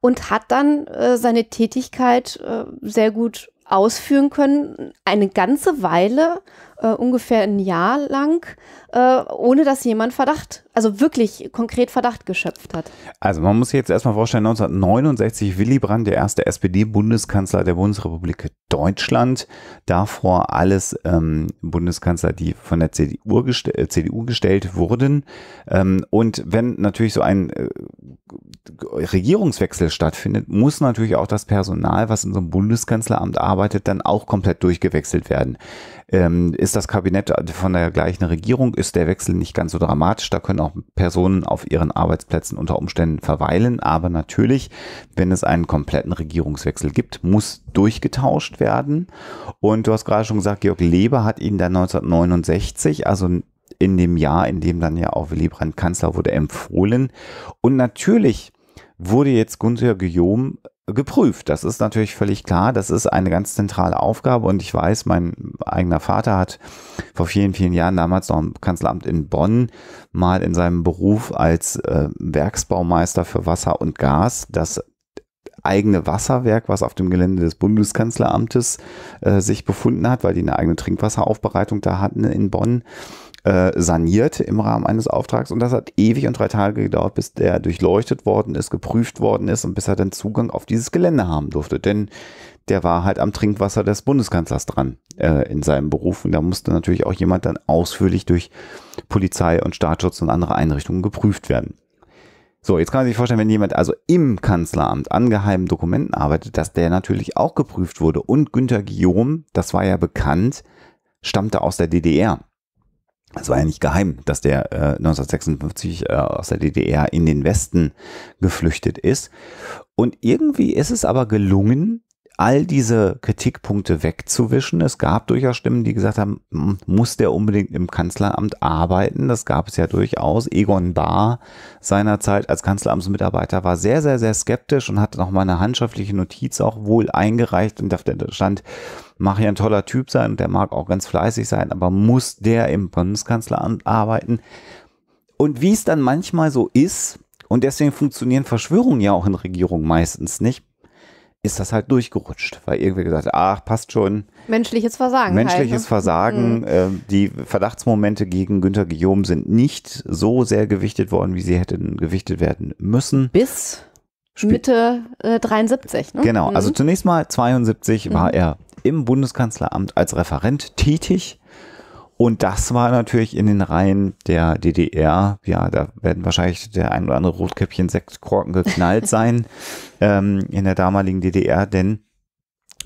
und hat dann äh, seine Tätigkeit äh, sehr gut ausführen können, eine ganze Weile äh, ungefähr ein Jahr lang, äh, ohne dass jemand Verdacht, also wirklich konkret Verdacht geschöpft hat. Also man muss sich jetzt erstmal vorstellen, 1969 Willy Brandt, der erste SPD-Bundeskanzler der Bundesrepublik Deutschland, davor alles ähm, Bundeskanzler, die von der CDU, gest äh, CDU gestellt wurden. Ähm, und wenn natürlich so ein äh, Regierungswechsel stattfindet, muss natürlich auch das Personal, was in so einem Bundeskanzleramt arbeitet, dann auch komplett durchgewechselt werden. Ähm, ist das Kabinett von der gleichen Regierung, ist der Wechsel nicht ganz so dramatisch. Da können auch Personen auf ihren Arbeitsplätzen unter Umständen verweilen. Aber natürlich, wenn es einen kompletten Regierungswechsel gibt, muss durchgetauscht werden. Und du hast gerade schon gesagt, Georg Leber hat ihn dann 1969, also in dem Jahr, in dem dann ja auch Willy Brandt Kanzler wurde, empfohlen. Und natürlich wurde jetzt Gunther Guillaume geprüft. Das ist natürlich völlig klar. Das ist eine ganz zentrale Aufgabe. Und ich weiß, mein eigener Vater hat vor vielen, vielen Jahren damals noch im Kanzleramt in Bonn mal in seinem Beruf als äh, Werksbaumeister für Wasser und Gas das eigene Wasserwerk, was auf dem Gelände des Bundeskanzleramtes äh, sich befunden hat, weil die eine eigene Trinkwasseraufbereitung da hatten in Bonn äh, saniert im Rahmen eines Auftrags und das hat ewig und drei Tage gedauert, bis der durchleuchtet worden ist, geprüft worden ist und bis er dann Zugang auf dieses Gelände haben durfte. Denn der war halt am Trinkwasser des Bundeskanzlers dran äh, in seinem Beruf. Und da musste natürlich auch jemand dann ausführlich durch Polizei und Staatsschutz und andere Einrichtungen geprüft werden. So, jetzt kann man sich vorstellen, wenn jemand also im Kanzleramt an geheimen Dokumenten arbeitet, dass der natürlich auch geprüft wurde. Und Günter Guillaume, das war ja bekannt, stammte aus der DDR es war ja nicht geheim, dass der äh, 1956 äh, aus der DDR in den Westen geflüchtet ist. Und irgendwie ist es aber gelungen, all diese Kritikpunkte wegzuwischen. Es gab durchaus Stimmen, die gesagt haben, hm, muss der unbedingt im Kanzleramt arbeiten? Das gab es ja durchaus. Egon Bahr seinerzeit als Kanzleramtsmitarbeiter war sehr, sehr, sehr skeptisch und hatte nochmal eine handschriftliche Notiz auch wohl eingereicht und da stand, mag ja ein toller Typ sein und der mag auch ganz fleißig sein, aber muss der im Bundeskanzleramt arbeiten? Und wie es dann manchmal so ist, und deswegen funktionieren Verschwörungen ja auch in Regierungen meistens nicht, ist das halt durchgerutscht, weil irgendwie gesagt, ach, passt schon. Menschliches Versagen. Halt, Menschliches halt, ne? Versagen. Mhm. Äh, die Verdachtsmomente gegen Günter Guillaume sind nicht so sehr gewichtet worden, wie sie hätten gewichtet werden müssen. Bis Sp Mitte äh, 73. Ne? Genau, also mhm. also zunächst mal 72 mhm. war er im Bundeskanzleramt als Referent tätig. Und das war natürlich in den Reihen der DDR. Ja, da werden wahrscheinlich der ein oder andere Rotkäppchen Sektkorken geknallt sein ähm, in der damaligen DDR, denn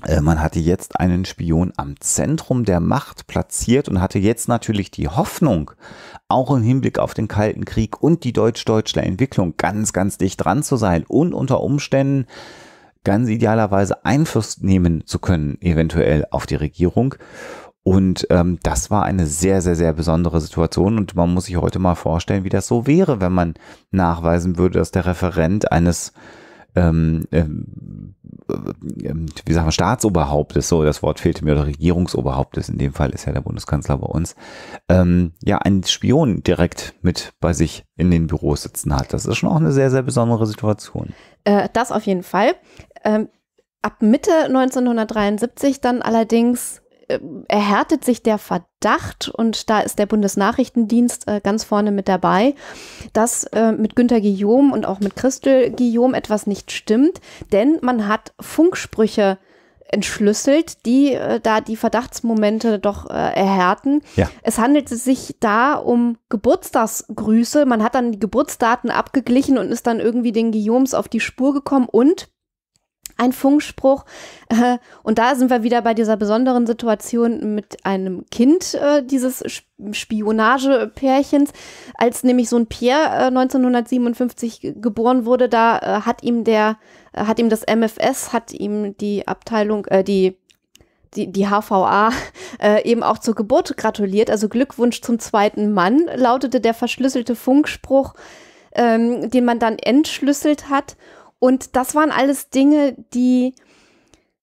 äh, man hatte jetzt einen Spion am Zentrum der Macht platziert und hatte jetzt natürlich die Hoffnung, auch im Hinblick auf den Kalten Krieg und die deutsch-deutsche Entwicklung ganz, ganz dicht dran zu sein und unter Umständen ganz idealerweise Einfluss nehmen zu können, eventuell auf die Regierung. Und ähm, das war eine sehr, sehr, sehr besondere Situation. Und man muss sich heute mal vorstellen, wie das so wäre, wenn man nachweisen würde, dass der Referent eines äh, ähm, ähm, ähm, wie sagen wir, Staatsoberhauptes, so das Wort fehlte mir, oder Regierungsoberhauptes, in dem Fall ist ja der Bundeskanzler bei uns, ähm, ja, einen Spion direkt mit bei sich in den Büros sitzen hat. Das ist schon auch eine sehr, sehr besondere Situation. Äh, das auf jeden Fall. Ähm, ab Mitte 1973 dann allerdings äh, erhärtet sich der Verdacht, und da ist der Bundesnachrichtendienst äh, ganz vorne mit dabei, dass äh, mit Günter Guillaume und auch mit Christel Guillaume etwas nicht stimmt, denn man hat Funksprüche entschlüsselt, die äh, da die Verdachtsmomente doch äh, erhärten. Ja. Es handelte sich da um Geburtstagsgrüße. Man hat dann die Geburtsdaten abgeglichen und ist dann irgendwie den Guillaumes auf die Spur gekommen und ein Funkspruch. Äh, und da sind wir wieder bei dieser besonderen Situation mit einem Kind äh, dieses Spionagepärchens. Als nämlich so ein Pierre 1957 äh, geboren wurde, da äh, hat ihm der, hat ihm das MFS, hat ihm die Abteilung, die die, die HVA äh, eben auch zur Geburt gratuliert. Also Glückwunsch zum zweiten Mann, lautete der verschlüsselte Funkspruch, ähm, den man dann entschlüsselt hat. Und das waren alles Dinge, die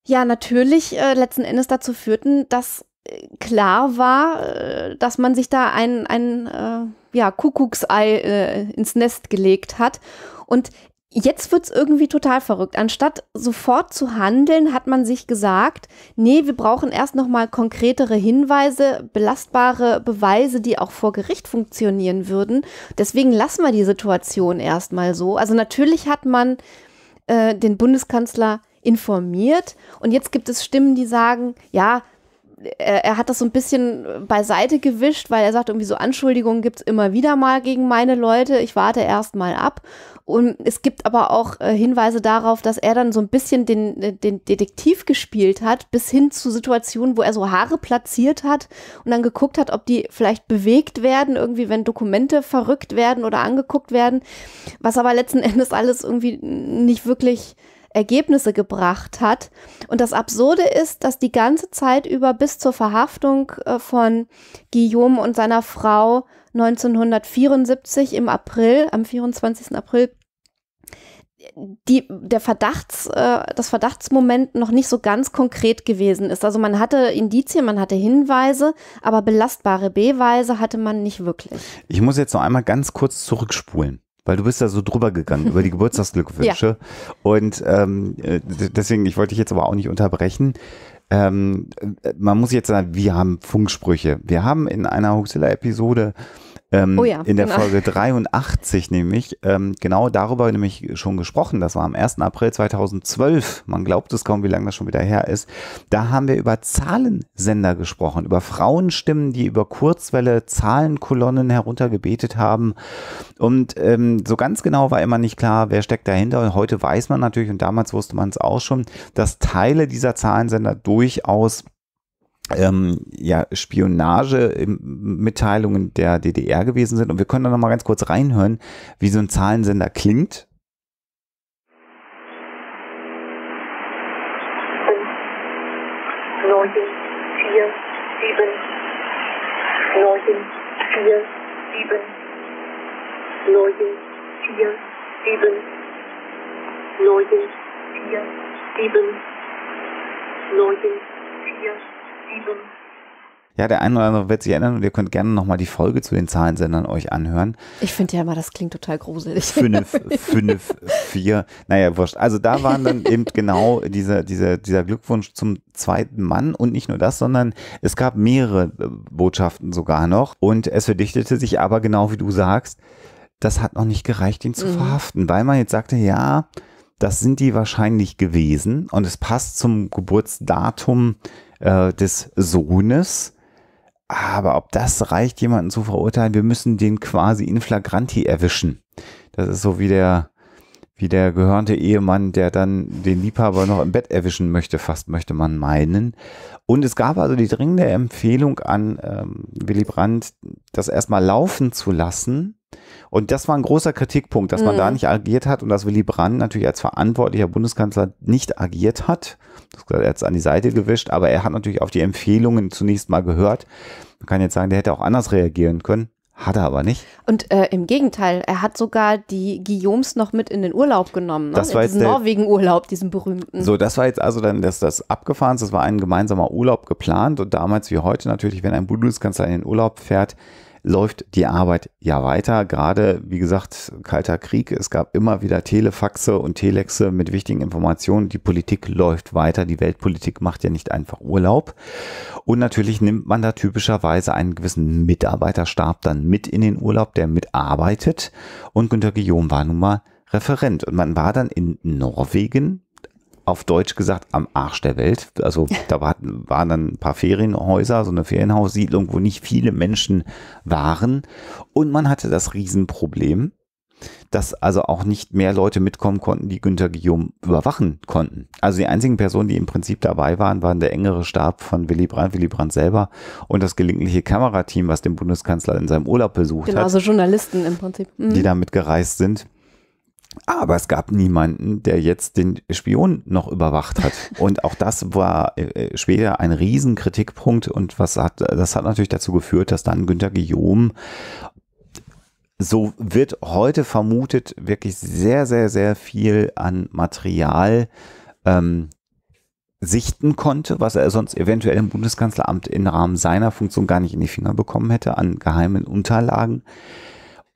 ja natürlich äh, letzten Endes dazu führten, dass äh, klar war, äh, dass man sich da ein, ein äh, ja, Kuckucksei äh, ins Nest gelegt hat. Und jetzt wird es irgendwie total verrückt. Anstatt sofort zu handeln, hat man sich gesagt, nee, wir brauchen erst nochmal konkretere Hinweise, belastbare Beweise, die auch vor Gericht funktionieren würden. Deswegen lassen wir die Situation erstmal so. Also natürlich hat man äh, den Bundeskanzler informiert. Und jetzt gibt es Stimmen, die sagen, ja, er, er, hat das so ein bisschen äh, beiseite gewischt, weil er sagt, irgendwie so Anschuldigungen gibt es immer wieder mal gegen meine Leute. Ich warte erst mal ab. Und es gibt aber auch äh, Hinweise darauf, dass er dann so ein bisschen den, äh, den Detektiv gespielt hat, bis hin zu Situationen, wo er so Haare platziert hat und dann geguckt hat, ob die vielleicht bewegt werden, irgendwie, wenn Dokumente verrückt werden oder angeguckt werden. Was aber letzten Endes alles irgendwie nicht wirklich Ergebnisse gebracht hat. Und das Absurde ist, dass die ganze Zeit über bis zur Verhaftung äh, von Guillaume und seiner Frau 1974 im April, am 24. April, die, der Verdachts, äh, das Verdachtsmoment noch nicht so ganz konkret gewesen ist. Also man hatte Indizien, man hatte Hinweise, aber belastbare Beweise hatte man nicht wirklich. Ich muss jetzt noch einmal ganz kurz zurückspulen weil du bist da so drüber gegangen über die Geburtstagsglückwünsche. Ja. Und ähm, äh, deswegen, ich wollte dich jetzt aber auch nicht unterbrechen. Ähm, äh, man muss jetzt sagen, wir haben Funksprüche. Wir haben in einer Huxilla-Episode ähm, oh ja, in der genau. Folge 83 nämlich, ähm, genau darüber nämlich schon gesprochen. Das war am 1. April 2012. Man glaubt es kaum, wie lange das schon wieder her ist. Da haben wir über Zahlensender gesprochen, über Frauenstimmen, die über Kurzwelle Zahlenkolonnen heruntergebetet haben. Und ähm, so ganz genau war immer nicht klar, wer steckt dahinter. Und heute weiß man natürlich, und damals wusste man es auch schon, dass Teile dieser Zahlensender durchaus ähm, ja, Spionage-Mitteilungen der DDR gewesen sind. Und wir können da nochmal ganz kurz reinhören, wie so ein Zahlensender klingt. Neun, vier, sieben, neun, vier, sieben, neun, vier, sieben, neun, vier, sieben, neun, vier, sieben. Ja, der eine oder andere wird sich erinnern und ihr könnt gerne nochmal die Folge zu den Zahlensendern euch anhören. Ich finde ja immer, das klingt total gruselig. Fünf, fünf, vier, naja, wurscht. Also da waren dann eben genau diese, diese, dieser Glückwunsch zum zweiten Mann und nicht nur das, sondern es gab mehrere äh, Botschaften sogar noch und es verdichtete sich aber genau wie du sagst, das hat noch nicht gereicht, ihn zu mhm. verhaften, weil man jetzt sagte, ja, das sind die wahrscheinlich gewesen und es passt zum Geburtsdatum äh, des Sohnes. Aber ob das reicht, jemanden zu verurteilen, wir müssen den quasi in flagranti erwischen. Das ist so wie der, wie der gehörnte Ehemann, der dann den Liebhaber noch im Bett erwischen möchte, fast möchte man meinen. Und es gab also die dringende Empfehlung an ähm, Willy Brandt, das erstmal laufen zu lassen und das war ein großer Kritikpunkt, dass man da mhm. nicht agiert hat und dass Willy Brandt natürlich als verantwortlicher Bundeskanzler nicht agiert hat. Das hat er jetzt an die Seite gewischt, aber er hat natürlich auf die Empfehlungen zunächst mal gehört. Man kann jetzt sagen, der hätte auch anders reagieren können. Hat er aber nicht. Und äh, im Gegenteil, er hat sogar die Guillaumes noch mit in den Urlaub genommen. Ne? Das war diesen Norwegen-Urlaub, diesen berühmten. So, das war jetzt also dann das, das Abgefahrenste. Das war ein gemeinsamer Urlaub geplant. Und damals wie heute natürlich, wenn ein Bundeskanzler in den Urlaub fährt, läuft die Arbeit ja weiter. Gerade, wie gesagt, Kalter Krieg. Es gab immer wieder Telefaxe und Telexe mit wichtigen Informationen. Die Politik läuft weiter. Die Weltpolitik macht ja nicht einfach Urlaub. Und natürlich nimmt man da typischerweise einen gewissen Mitarbeiterstab dann mit in den Urlaub, der mitarbeitet. Und Günter Guillaume war nun mal Referent. Und man war dann in Norwegen auf Deutsch gesagt am Arsch der Welt. Also da waren dann ein paar Ferienhäuser, so eine Ferienhaussiedlung, wo nicht viele Menschen waren. Und man hatte das Riesenproblem, dass also auch nicht mehr Leute mitkommen konnten, die Günter Guillaume überwachen konnten. Also die einzigen Personen, die im Prinzip dabei waren, waren der engere Stab von Willy Brandt, Willy Brandt selber und das gelegentliche Kamerateam, was den Bundeskanzler in seinem Urlaub besucht genau, hat. Genau, also Journalisten im Prinzip. Mhm. Die da mitgereist sind. Aber es gab niemanden, der jetzt den Spion noch überwacht hat. Und auch das war äh, äh, später ein Riesenkritikpunkt und was hat, das hat natürlich dazu geführt, dass dann Günter Guillaume so wird heute vermutet wirklich sehr, sehr, sehr viel an Material ähm, sichten konnte, was er sonst eventuell im Bundeskanzleramt im Rahmen seiner Funktion gar nicht in die Finger bekommen hätte, an geheimen Unterlagen.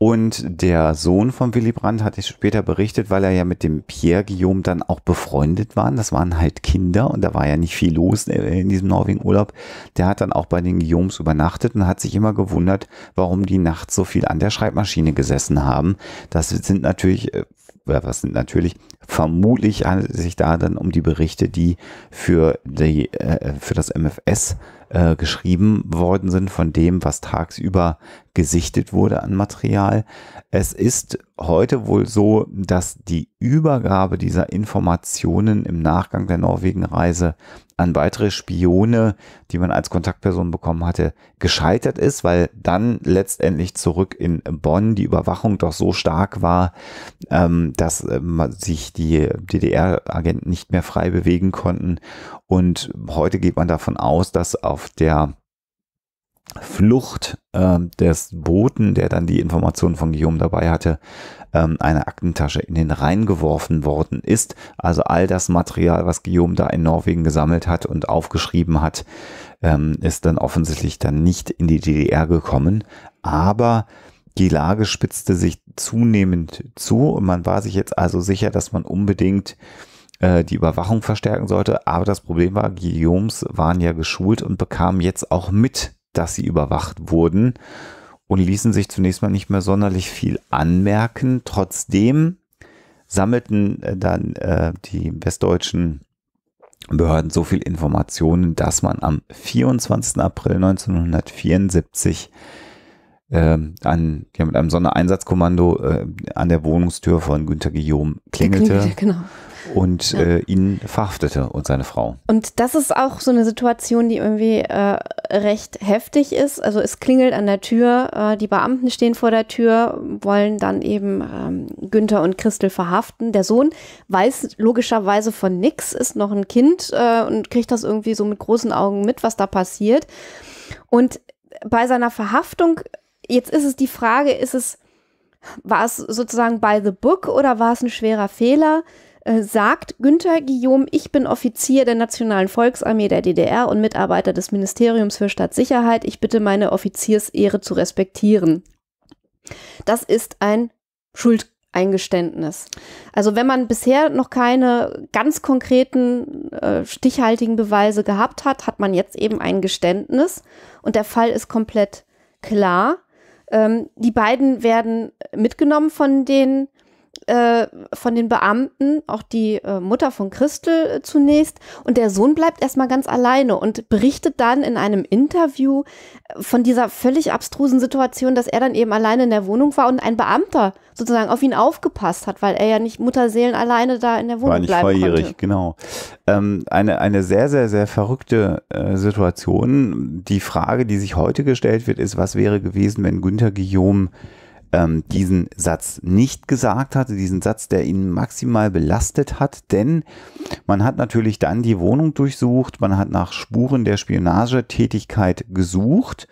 Und der Sohn von Willy Brandt hatte ich später berichtet, weil er ja mit dem Pierre Guillaume dann auch befreundet waren. Das waren halt Kinder und da war ja nicht viel los in diesem Norwegen-Urlaub. Der hat dann auch bei den Guillaumes übernachtet und hat sich immer gewundert, warum die nachts so viel an der Schreibmaschine gesessen haben. Das sind natürlich, äh, oder was sind natürlich, vermutlich handelt es sich da dann um die Berichte, die für, die, äh, für das MFS äh, geschrieben worden sind von dem, was tagsüber gesichtet wurde an Material. Es ist heute wohl so, dass die Übergabe dieser Informationen im Nachgang der Norwegenreise an weitere Spione, die man als Kontaktperson bekommen hatte, gescheitert ist, weil dann letztendlich zurück in Bonn die Überwachung doch so stark war, ähm, dass äh, sich die DDR-Agenten nicht mehr frei bewegen konnten. Und heute geht man davon aus, dass auf der Flucht äh, des Boten, der dann die Informationen von Guillaume dabei hatte, ähm, eine Aktentasche in den Rhein geworfen worden ist. Also all das Material, was Guillaume da in Norwegen gesammelt hat und aufgeschrieben hat, ähm, ist dann offensichtlich dann nicht in die DDR gekommen. Aber die Lage spitzte sich zunehmend zu und man war sich jetzt also sicher, dass man unbedingt äh, die Überwachung verstärken sollte. Aber das Problem war, Guillaumes waren ja geschult und bekamen jetzt auch mit, dass sie überwacht wurden und ließen sich zunächst mal nicht mehr sonderlich viel anmerken. Trotzdem sammelten äh, dann äh, die westdeutschen Behörden so viel Informationen, dass man am 24. April 1974 äh, an, ja, mit einem Sondereinsatzkommando äh, an der Wohnungstür von Günter Guillaume klingelte. klingelte genau und ja. äh, ihn verhaftete und seine Frau. Und das ist auch so eine Situation, die irgendwie äh, recht heftig ist. Also es klingelt an der Tür, äh, die Beamten stehen vor der Tür, wollen dann eben ähm, Günther und Christel verhaften. Der Sohn weiß logischerweise von nix, ist noch ein Kind äh, und kriegt das irgendwie so mit großen Augen mit, was da passiert. Und bei seiner Verhaftung, jetzt ist es die Frage, ist es war es sozusagen by the book oder war es ein schwerer Fehler? Äh, sagt Günther Guillaume, ich bin Offizier der Nationalen Volksarmee der DDR und Mitarbeiter des Ministeriums für Staatssicherheit. Ich bitte meine Offiziersehre zu respektieren. Das ist ein Schuldeingeständnis. Also wenn man bisher noch keine ganz konkreten, äh, stichhaltigen Beweise gehabt hat, hat man jetzt eben ein Geständnis und der Fall ist komplett klar. Ähm, die beiden werden mitgenommen von den äh, von den Beamten, auch die äh, Mutter von Christel äh, zunächst. Und der Sohn bleibt erstmal ganz alleine und berichtet dann in einem Interview äh, von dieser völlig abstrusen Situation, dass er dann eben alleine in der Wohnung war und ein Beamter sozusagen auf ihn aufgepasst hat, weil er ja nicht Mutterseelen alleine da in der Wohnung war nicht bleiben volljährig, konnte. genau. Ähm, eine, eine sehr, sehr, sehr verrückte äh, Situation. Die Frage, die sich heute gestellt wird, ist, was wäre gewesen, wenn Günther Guillaume ähm, diesen Satz nicht gesagt hatte, diesen Satz, der ihn maximal belastet hat, denn man hat natürlich dann die Wohnung durchsucht, man hat nach Spuren der Spionagetätigkeit gesucht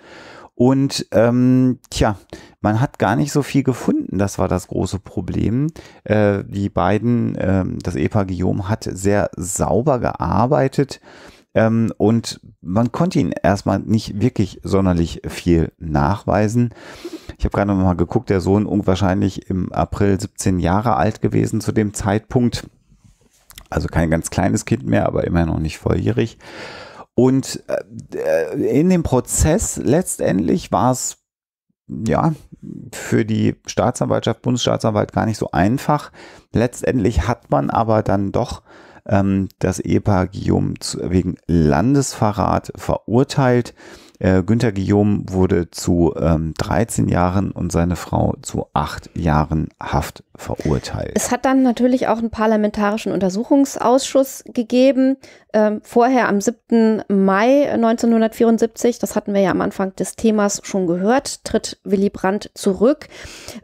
und ähm, tja, man hat gar nicht so viel gefunden. Das war das große Problem. Äh, die beiden, äh, das Ehepaar Guillaume hat sehr sauber gearbeitet ähm, und man konnte ihn erstmal nicht wirklich sonderlich viel nachweisen. Ich habe gerade nochmal geguckt, der Sohn wahrscheinlich im April 17 Jahre alt gewesen zu dem Zeitpunkt. Also kein ganz kleines Kind mehr, aber immer noch nicht volljährig. Und äh, in dem Prozess letztendlich war es ja für die Staatsanwaltschaft, Bundesstaatsanwalt gar nicht so einfach. Letztendlich hat man aber dann doch ähm, das Ehepaar Guillaume wegen Landesverrat verurteilt. Äh, Günther Guillaume wurde zu ähm, 13 Jahren und seine Frau zu 8 Jahren Haft verurteilt. Es hat dann natürlich auch einen parlamentarischen Untersuchungsausschuss gegeben, äh, vorher am 7. Mai 1974, das hatten wir ja am Anfang des Themas schon gehört, tritt Willy Brandt zurück.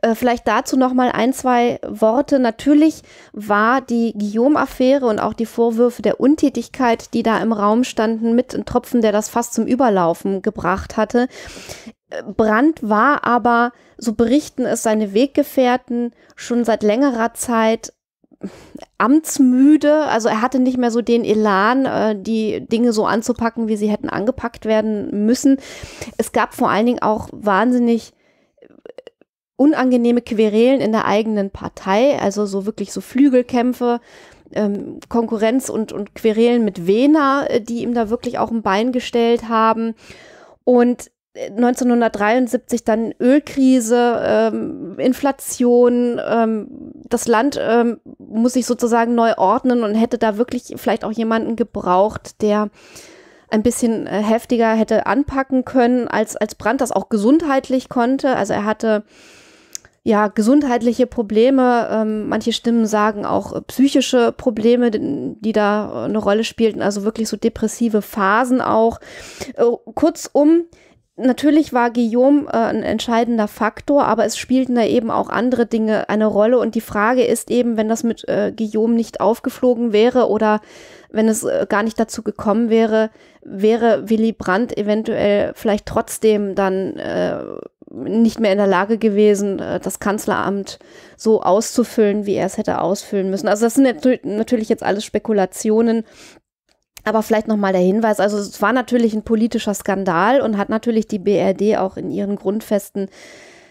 Äh, vielleicht dazu noch mal ein, zwei Worte. Natürlich war die Guillaume-Affäre und auch die Vorwürfe der Untätigkeit, die da im Raum standen, mit einem Tropfen, der das fast zum Überlaufen gebracht hatte. Brandt war aber, so berichten es seine Weggefährten, schon seit längerer Zeit amtsmüde. Also er hatte nicht mehr so den Elan, äh, die Dinge so anzupacken, wie sie hätten angepackt werden müssen. Es gab vor allen Dingen auch wahnsinnig äh, unangenehme Querelen in der eigenen Partei, also so wirklich so Flügelkämpfe. Ähm, Konkurrenz und, und Querelen mit Wena, äh, die ihm da wirklich auch ein Bein gestellt haben. Und 1973 dann Ölkrise, ähm, Inflation, ähm, das Land ähm, muss sich sozusagen neu ordnen und hätte da wirklich vielleicht auch jemanden gebraucht, der ein bisschen äh, heftiger hätte anpacken können, als, als Brandt das auch gesundheitlich konnte. Also er hatte ja gesundheitliche Probleme, ähm, manche Stimmen sagen auch äh, psychische Probleme, die, die da äh, eine Rolle spielten, also wirklich so depressive Phasen auch. Äh, kurzum, natürlich war Guillaume äh, ein entscheidender Faktor, aber es spielten da eben auch andere Dinge eine Rolle. Und die Frage ist eben, wenn das mit äh, Guillaume nicht aufgeflogen wäre oder wenn es äh, gar nicht dazu gekommen wäre, wäre Willy Brandt eventuell vielleicht trotzdem dann äh, nicht mehr in der Lage gewesen, äh, das Kanzleramt so auszufüllen, wie er es hätte ausfüllen müssen. Also das sind natürlich jetzt alles Spekulationen. Aber vielleicht nochmal der Hinweis, also es war natürlich ein politischer Skandal und hat natürlich die BRD auch in ihren Grundfesten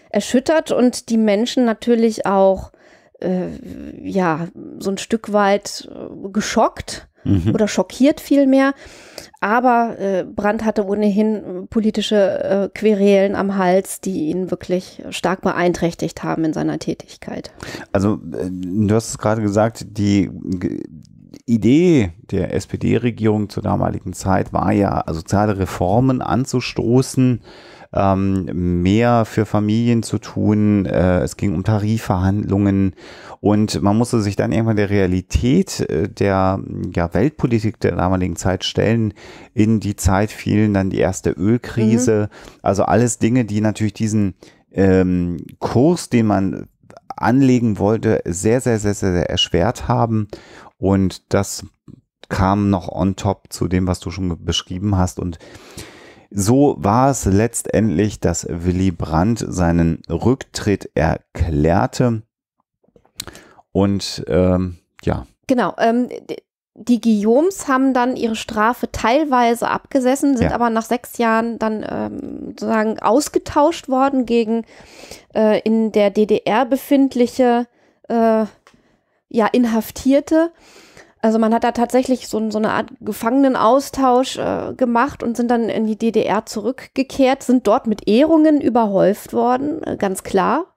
erschüttert und die Menschen natürlich auch, äh, ja, so ein Stück weit äh, geschockt mhm. oder schockiert vielmehr. Aber äh, Brandt hatte ohnehin politische äh, Querelen am Hals, die ihn wirklich stark beeinträchtigt haben in seiner Tätigkeit. Also, äh, du hast es gerade gesagt, die Idee der SPD-Regierung zur damaligen Zeit war ja, also soziale Reformen anzustoßen, ähm, mehr für Familien zu tun. Äh, es ging um Tarifverhandlungen und man musste sich dann irgendwann der Realität äh, der ja, Weltpolitik der damaligen Zeit stellen. In die Zeit fielen dann die erste Ölkrise, mhm. also alles Dinge, die natürlich diesen ähm, Kurs, den man anlegen wollte, sehr, sehr, sehr, sehr, sehr erschwert haben. Und das kam noch on top zu dem, was du schon beschrieben hast. Und so war es letztendlich, dass Willy Brandt seinen Rücktritt erklärte. Und ähm, ja. Genau. Ähm, die Guillaumes haben dann ihre Strafe teilweise abgesessen, sind ja. aber nach sechs Jahren dann ähm, sozusagen ausgetauscht worden gegen äh, in der DDR befindliche äh, ja, Inhaftierte. Also man hat da tatsächlich so, so eine Art Gefangenenaustausch äh, gemacht und sind dann in die DDR zurückgekehrt, sind dort mit Ehrungen überhäuft worden, äh, ganz klar,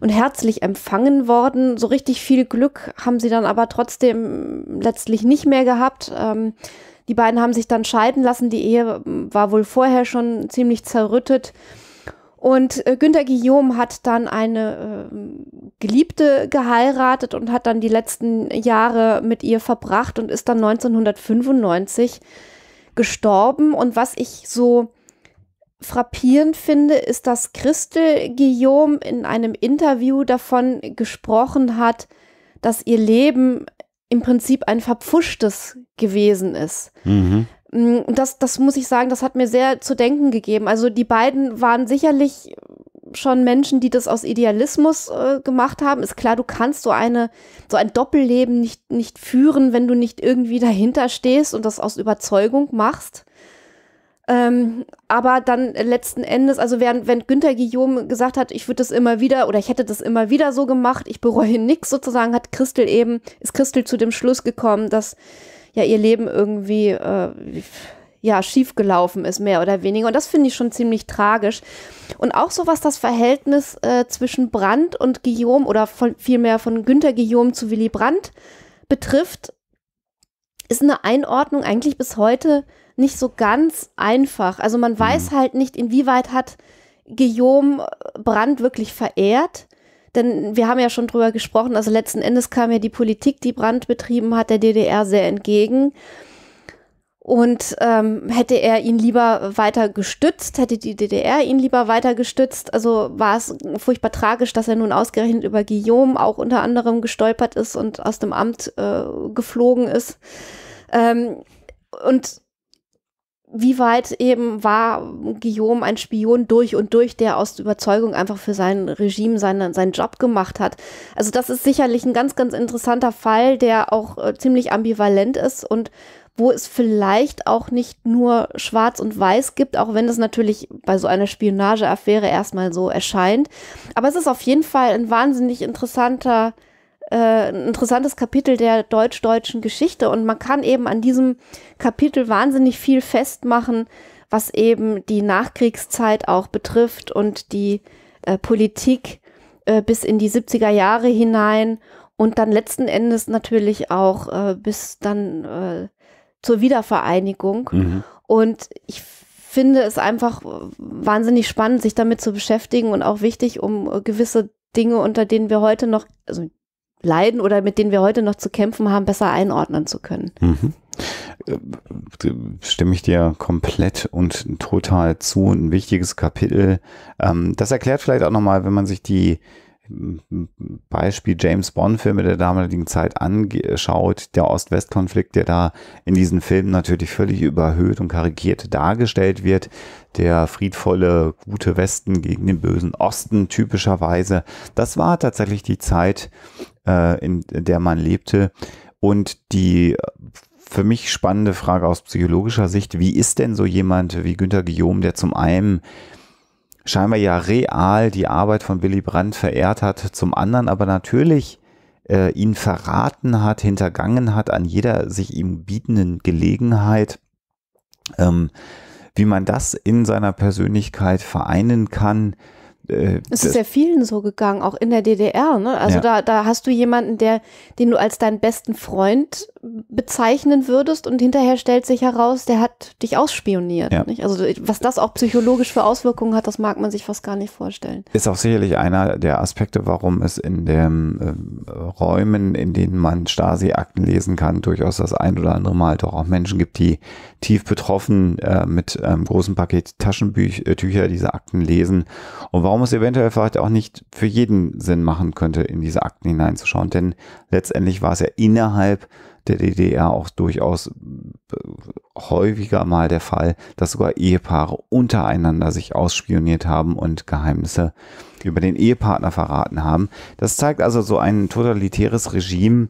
und herzlich empfangen worden. So richtig viel Glück haben sie dann aber trotzdem letztlich nicht mehr gehabt. Ähm, die beiden haben sich dann scheiden lassen. Die Ehe ähm, war wohl vorher schon ziemlich zerrüttet. Und äh, Günter Guillaume hat dann eine äh, Geliebte geheiratet und hat dann die letzten Jahre mit ihr verbracht und ist dann 1995 gestorben. Und was ich so frappierend finde, ist, dass Christel Guillaume in einem Interview davon gesprochen hat, dass ihr Leben im Prinzip ein verpfuschtes gewesen ist. Mhm. Mm, das, das muss ich sagen, das hat mir sehr zu denken gegeben. Also die beiden waren sicherlich schon Menschen, die das aus Idealismus äh, gemacht haben. Ist klar, du kannst so eine, so ein Doppelleben nicht, nicht führen, wenn du nicht irgendwie dahinter stehst und das aus Überzeugung machst. Ähm, aber dann letzten Endes, also während, wenn Günther Guillaume gesagt hat, ich würde das immer wieder oder ich hätte das immer wieder so gemacht, ich bereue nichts sozusagen, hat Christel eben, ist Christel zu dem Schluss gekommen, dass ja ihr Leben irgendwie äh, ja schiefgelaufen ist, mehr oder weniger. Und das finde ich schon ziemlich tragisch. Und auch so was das Verhältnis äh, zwischen Brandt und Guillaume oder von, vielmehr von Günter Guillaume zu Willy Brandt betrifft, ist eine Einordnung eigentlich bis heute nicht so ganz einfach. Also man weiß mhm. halt nicht, inwieweit hat Guillaume äh, Brandt wirklich verehrt denn wir haben ja schon drüber gesprochen, also letzten Endes kam ja die Politik, die Brand betrieben hat, der DDR sehr entgegen. Und ähm, hätte er ihn lieber weiter gestützt, hätte die DDR ihn lieber weiter gestützt. Also war es furchtbar tragisch, dass er nun ausgerechnet über Guillaume auch unter anderem gestolpert ist und aus dem Amt äh, geflogen ist. Ähm, und wie weit eben war Guillaume ein Spion durch und durch, der aus Überzeugung einfach für sein Regime seine, seinen Job gemacht hat. Also das ist sicherlich ein ganz, ganz interessanter Fall, der auch äh, ziemlich ambivalent ist und wo es vielleicht auch nicht nur schwarz und weiß gibt, auch wenn es natürlich bei so einer Spionageaffäre erstmal so erscheint. Aber es ist auf jeden Fall ein wahnsinnig interessanter äh, ein interessantes Kapitel der deutsch-deutschen Geschichte und man kann eben an diesem Kapitel wahnsinnig viel festmachen, was eben die Nachkriegszeit auch betrifft und die äh, Politik äh, bis in die 70er Jahre hinein und dann letzten Endes natürlich auch äh, bis dann äh, zur Wiedervereinigung. Mhm. Und ich finde es einfach wahnsinnig spannend, sich damit zu beschäftigen und auch wichtig, um äh, gewisse Dinge, unter denen wir heute noch, also leiden oder mit denen wir heute noch zu kämpfen haben, besser einordnen zu können. Mhm. Stimme ich dir komplett und total zu. Ein wichtiges Kapitel. Ähm, das erklärt vielleicht auch nochmal, wenn man sich die Beispiel James Bond-Filme der damaligen Zeit angeschaut, der Ost-West-Konflikt, der da in diesen Filmen natürlich völlig überhöht und karikiert dargestellt wird, der friedvolle, gute Westen gegen den bösen Osten typischerweise, das war tatsächlich die Zeit, äh, in der man lebte. Und die äh, für mich spannende Frage aus psychologischer Sicht, wie ist denn so jemand wie Günter Guillaume, der zum einen scheinbar ja real die Arbeit von Willy Brandt verehrt hat, zum anderen aber natürlich äh, ihn verraten hat, hintergangen hat an jeder sich ihm bietenden Gelegenheit. Ähm, wie man das in seiner Persönlichkeit vereinen kann, äh, es ist ja vielen so gegangen, auch in der DDR. Ne? Also ja. da, da hast du jemanden, der, den du als deinen besten Freund bezeichnen würdest und hinterher stellt sich heraus, der hat dich ausspioniert. Ja. Also was das auch psychologisch für Auswirkungen hat, das mag man sich fast gar nicht vorstellen. Ist auch sicherlich einer der Aspekte, warum es in den äh, Räumen, in denen man Stasi-Akten lesen kann, durchaus das ein oder andere Mal doch auch Menschen gibt, die tief betroffen äh, mit einem ähm, großen Paket Taschentücher äh, diese Akten lesen und warum es eventuell vielleicht auch nicht für jeden Sinn machen könnte, in diese Akten hineinzuschauen. Denn letztendlich war es ja innerhalb der DDR auch durchaus äh, häufiger mal der Fall, dass sogar Ehepaare untereinander sich ausspioniert haben und Geheimnisse über den Ehepartner verraten haben. Das zeigt also so ein totalitäres Regime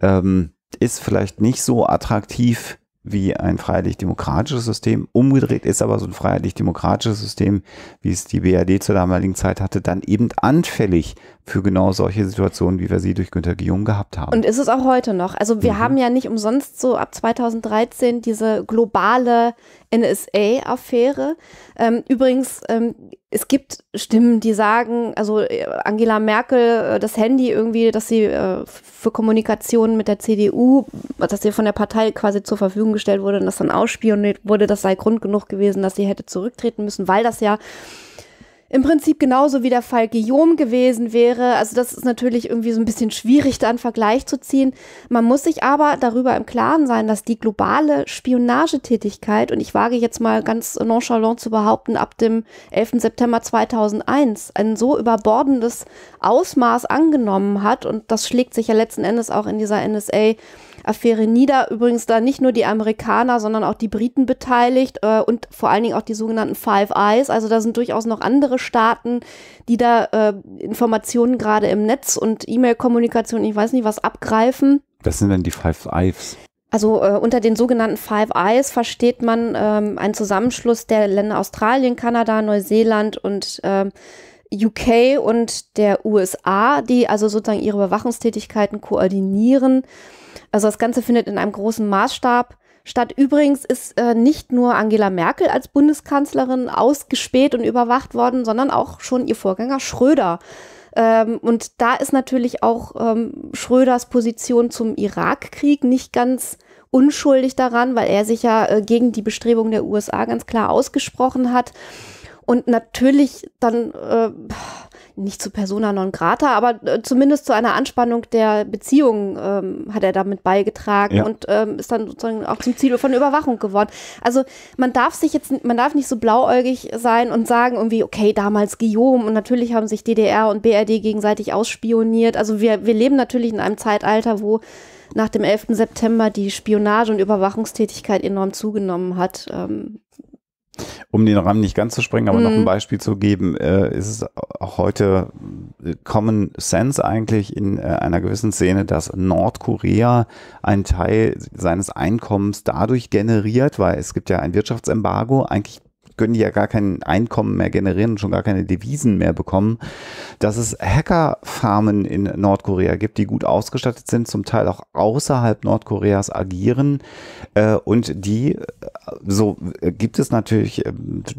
ähm, ist vielleicht nicht so attraktiv wie ein freiheitlich-demokratisches System. Umgedreht ist aber so ein freiheitlich-demokratisches System, wie es die BRD zur damaligen Zeit hatte, dann eben anfällig für genau solche Situationen, wie wir sie durch Günter Guillaume gehabt haben. Und ist es auch heute noch. Also wir mhm. haben ja nicht umsonst so ab 2013 diese globale NSA-Affäre. Ähm, übrigens, ähm, es gibt Stimmen, die sagen, also äh, Angela Merkel, äh, das Handy irgendwie, dass sie äh, für Kommunikation mit der CDU, dass sie von der Partei quasi zur Verfügung gestellt wurde und das dann ausspioniert wurde, das sei Grund genug gewesen, dass sie hätte zurücktreten müssen, weil das ja im Prinzip genauso wie der Fall Guillaume gewesen wäre. Also das ist natürlich irgendwie so ein bisschen schwierig, da einen Vergleich zu ziehen. Man muss sich aber darüber im Klaren sein, dass die globale Spionagetätigkeit, und ich wage jetzt mal ganz nonchalant zu behaupten, ab dem 11. September 2001 ein so überbordendes Ausmaß angenommen hat, und das schlägt sich ja letzten Endes auch in dieser NSA Affäre nieder. Übrigens da nicht nur die Amerikaner, sondern auch die Briten beteiligt äh, und vor allen Dingen auch die sogenannten Five Eyes. Also da sind durchaus noch andere Staaten, die da äh, Informationen gerade im Netz und E-Mail-Kommunikation, ich weiß nicht was, abgreifen. Was sind denn die Five Eyes? Also äh, unter den sogenannten Five Eyes versteht man ähm, einen Zusammenschluss der Länder Australien, Kanada, Neuseeland und ähm, UK und der USA, die also sozusagen ihre Überwachungstätigkeiten koordinieren. Also das Ganze findet in einem großen Maßstab statt. Übrigens ist äh, nicht nur Angela Merkel als Bundeskanzlerin ausgespäht und überwacht worden, sondern auch schon ihr Vorgänger Schröder. Ähm, und da ist natürlich auch ähm, Schröders Position zum Irakkrieg nicht ganz unschuldig daran, weil er sich ja äh, gegen die Bestrebungen der USA ganz klar ausgesprochen hat. Und natürlich dann äh, nicht zu Persona non grata, aber äh, zumindest zu einer Anspannung der Beziehung ähm, hat er damit beigetragen ja. und ähm, ist dann sozusagen auch zum Ziel von Überwachung geworden. Also man darf sich jetzt, man darf nicht so blauäugig sein und sagen irgendwie, okay, damals Guillaume und natürlich haben sich DDR und BRD gegenseitig ausspioniert. Also wir, wir leben natürlich in einem Zeitalter, wo nach dem 11. September die Spionage und Überwachungstätigkeit enorm zugenommen hat. Ähm, um den Rahmen nicht ganz zu sprengen, aber mhm. noch ein mhm. Beispiel zu geben, äh, ist es auch heute äh, Common Sense eigentlich in äh, einer gewissen Szene, dass Nordkorea einen Teil seines Einkommens dadurch generiert, weil es gibt ja ein Wirtschaftsembargo, eigentlich können die ja gar kein Einkommen mehr generieren und schon gar keine Devisen mehr bekommen, dass es Hackerfarmen in Nordkorea gibt, die gut ausgestattet sind, zum Teil auch außerhalb Nordkoreas agieren äh, und die, äh, so äh, gibt es natürlich äh,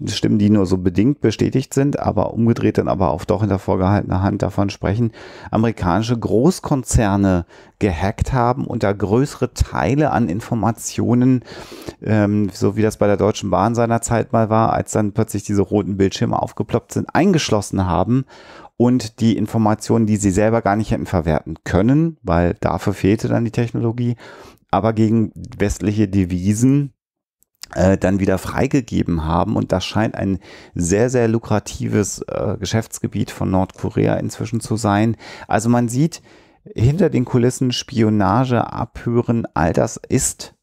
Stimmen, die nur so bedingt bestätigt sind, aber umgedreht dann aber auch doch hinter vorgehaltener Hand davon sprechen, amerikanische Großkonzerne gehackt haben und da größere Teile an Informationen, ähm, so wie das bei der Deutschen Bahn seinerzeit mal war, als dann plötzlich diese roten Bildschirme aufgeploppt sind, eingeschlossen haben und die Informationen, die sie selber gar nicht hätten verwerten können, weil dafür fehlte dann die Technologie, aber gegen westliche Devisen äh, dann wieder freigegeben haben. Und das scheint ein sehr, sehr lukratives äh, Geschäftsgebiet von Nordkorea inzwischen zu sein. Also man sieht, hinter den Kulissen, Spionage, Abhören, all das ist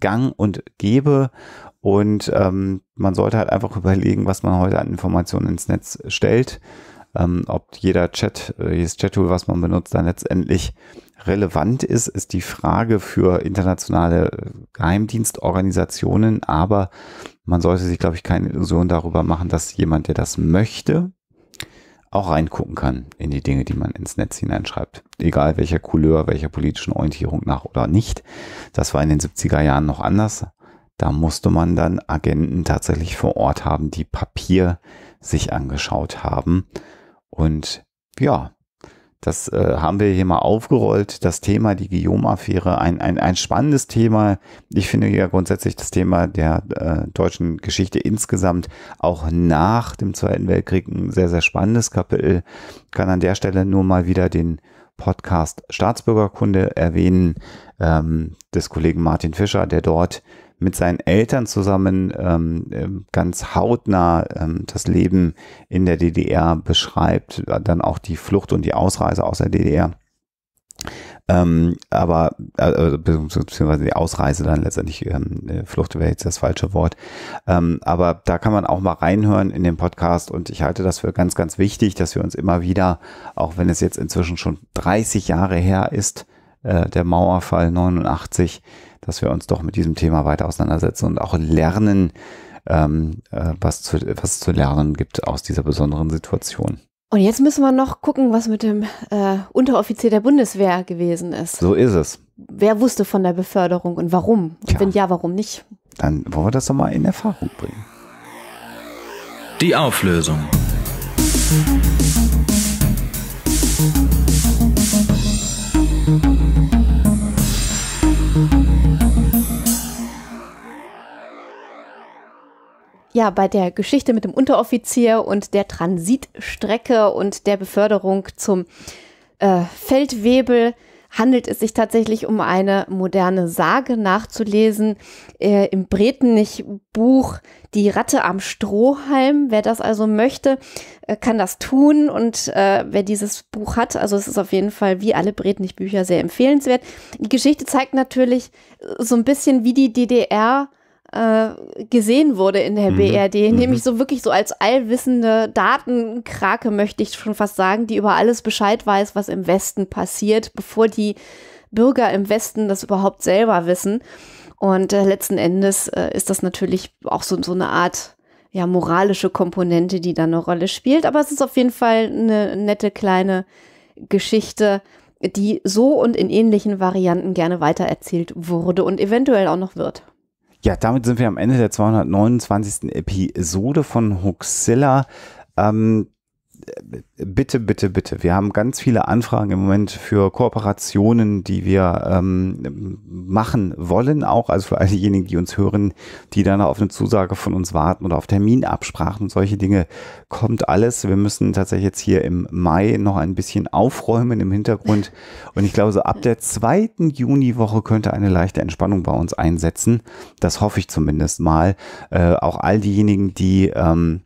gang und gäbe. Und ähm, man sollte halt einfach überlegen, was man heute an Informationen ins Netz stellt. Ähm, ob jeder Chat, äh, jedes Chat-Tool, was man benutzt, dann letztendlich relevant ist, ist die Frage für internationale äh, Geheimdienstorganisationen. Aber man sollte sich, glaube ich, keine Illusion darüber machen, dass jemand, der das möchte, auch reingucken kann in die Dinge, die man ins Netz hineinschreibt. Egal welcher Couleur, welcher politischen Orientierung nach oder nicht. Das war in den 70er Jahren noch anders. Da musste man dann Agenten tatsächlich vor Ort haben, die Papier sich angeschaut haben. Und ja, das äh, haben wir hier mal aufgerollt. Das Thema, die Guillaume-Affäre, ein, ein, ein spannendes Thema. Ich finde ja grundsätzlich das Thema der äh, deutschen Geschichte insgesamt auch nach dem Zweiten Weltkrieg ein sehr, sehr spannendes Kapitel. Kann an der Stelle nur mal wieder den Podcast Staatsbürgerkunde erwähnen ähm, des Kollegen Martin Fischer, der dort mit seinen Eltern zusammen ähm, ähm, ganz hautnah ähm, das Leben in der DDR beschreibt, äh, dann auch die Flucht und die Ausreise aus der DDR. Ähm, aber, äh, also, beziehungsweise die Ausreise dann letztendlich, ähm, äh, Flucht wäre jetzt das falsche Wort. Ähm, aber da kann man auch mal reinhören in den Podcast und ich halte das für ganz, ganz wichtig, dass wir uns immer wieder, auch wenn es jetzt inzwischen schon 30 Jahre her ist, äh, der Mauerfall 89, dass wir uns doch mit diesem Thema weiter auseinandersetzen und auch lernen, ähm, äh, was, zu, was zu lernen gibt aus dieser besonderen Situation. Und jetzt müssen wir noch gucken, was mit dem äh, Unteroffizier der Bundeswehr gewesen ist. So ist es. Wer wusste von der Beförderung und warum? Und wenn ja, warum nicht? Dann wollen wir das doch mal in Erfahrung bringen. Die Auflösung. ja, bei der Geschichte mit dem Unteroffizier und der Transitstrecke und der Beförderung zum äh, Feldwebel handelt es sich tatsächlich um eine moderne Sage nachzulesen äh, im Bretenich-Buch Die Ratte am Strohhalm. Wer das also möchte, äh, kann das tun und äh, wer dieses Buch hat, also es ist auf jeden Fall wie alle Bretenich-Bücher sehr empfehlenswert. Die Geschichte zeigt natürlich äh, so ein bisschen, wie die DDR äh, gesehen wurde in der mhm. BRD, mhm. nämlich so wirklich so als allwissende Datenkrake, möchte ich schon fast sagen, die über alles Bescheid weiß, was im Westen passiert, bevor die Bürger im Westen das überhaupt selber wissen. Und äh, letzten Endes äh, ist das natürlich auch so, so eine Art ja, moralische Komponente, die da eine Rolle spielt. Aber es ist auf jeden Fall eine nette kleine Geschichte, die so und in ähnlichen Varianten gerne weitererzählt wurde und eventuell auch noch wird. Ja, damit sind wir am Ende der 229. Episode von Huxilla. Ähm, bitte, bitte, bitte. Wir haben ganz viele Anfragen im Moment für Kooperationen, die wir ähm, machen wollen, auch also für all diejenigen, die uns hören, die dann auf eine Zusage von uns warten oder auf Terminabsprachen und solche Dinge kommt alles. Wir müssen tatsächlich jetzt hier im Mai noch ein bisschen aufräumen im Hintergrund und ich glaube, so ab der zweiten Juniwoche könnte eine leichte Entspannung bei uns einsetzen. Das hoffe ich zumindest mal. Äh, auch all diejenigen, die ähm,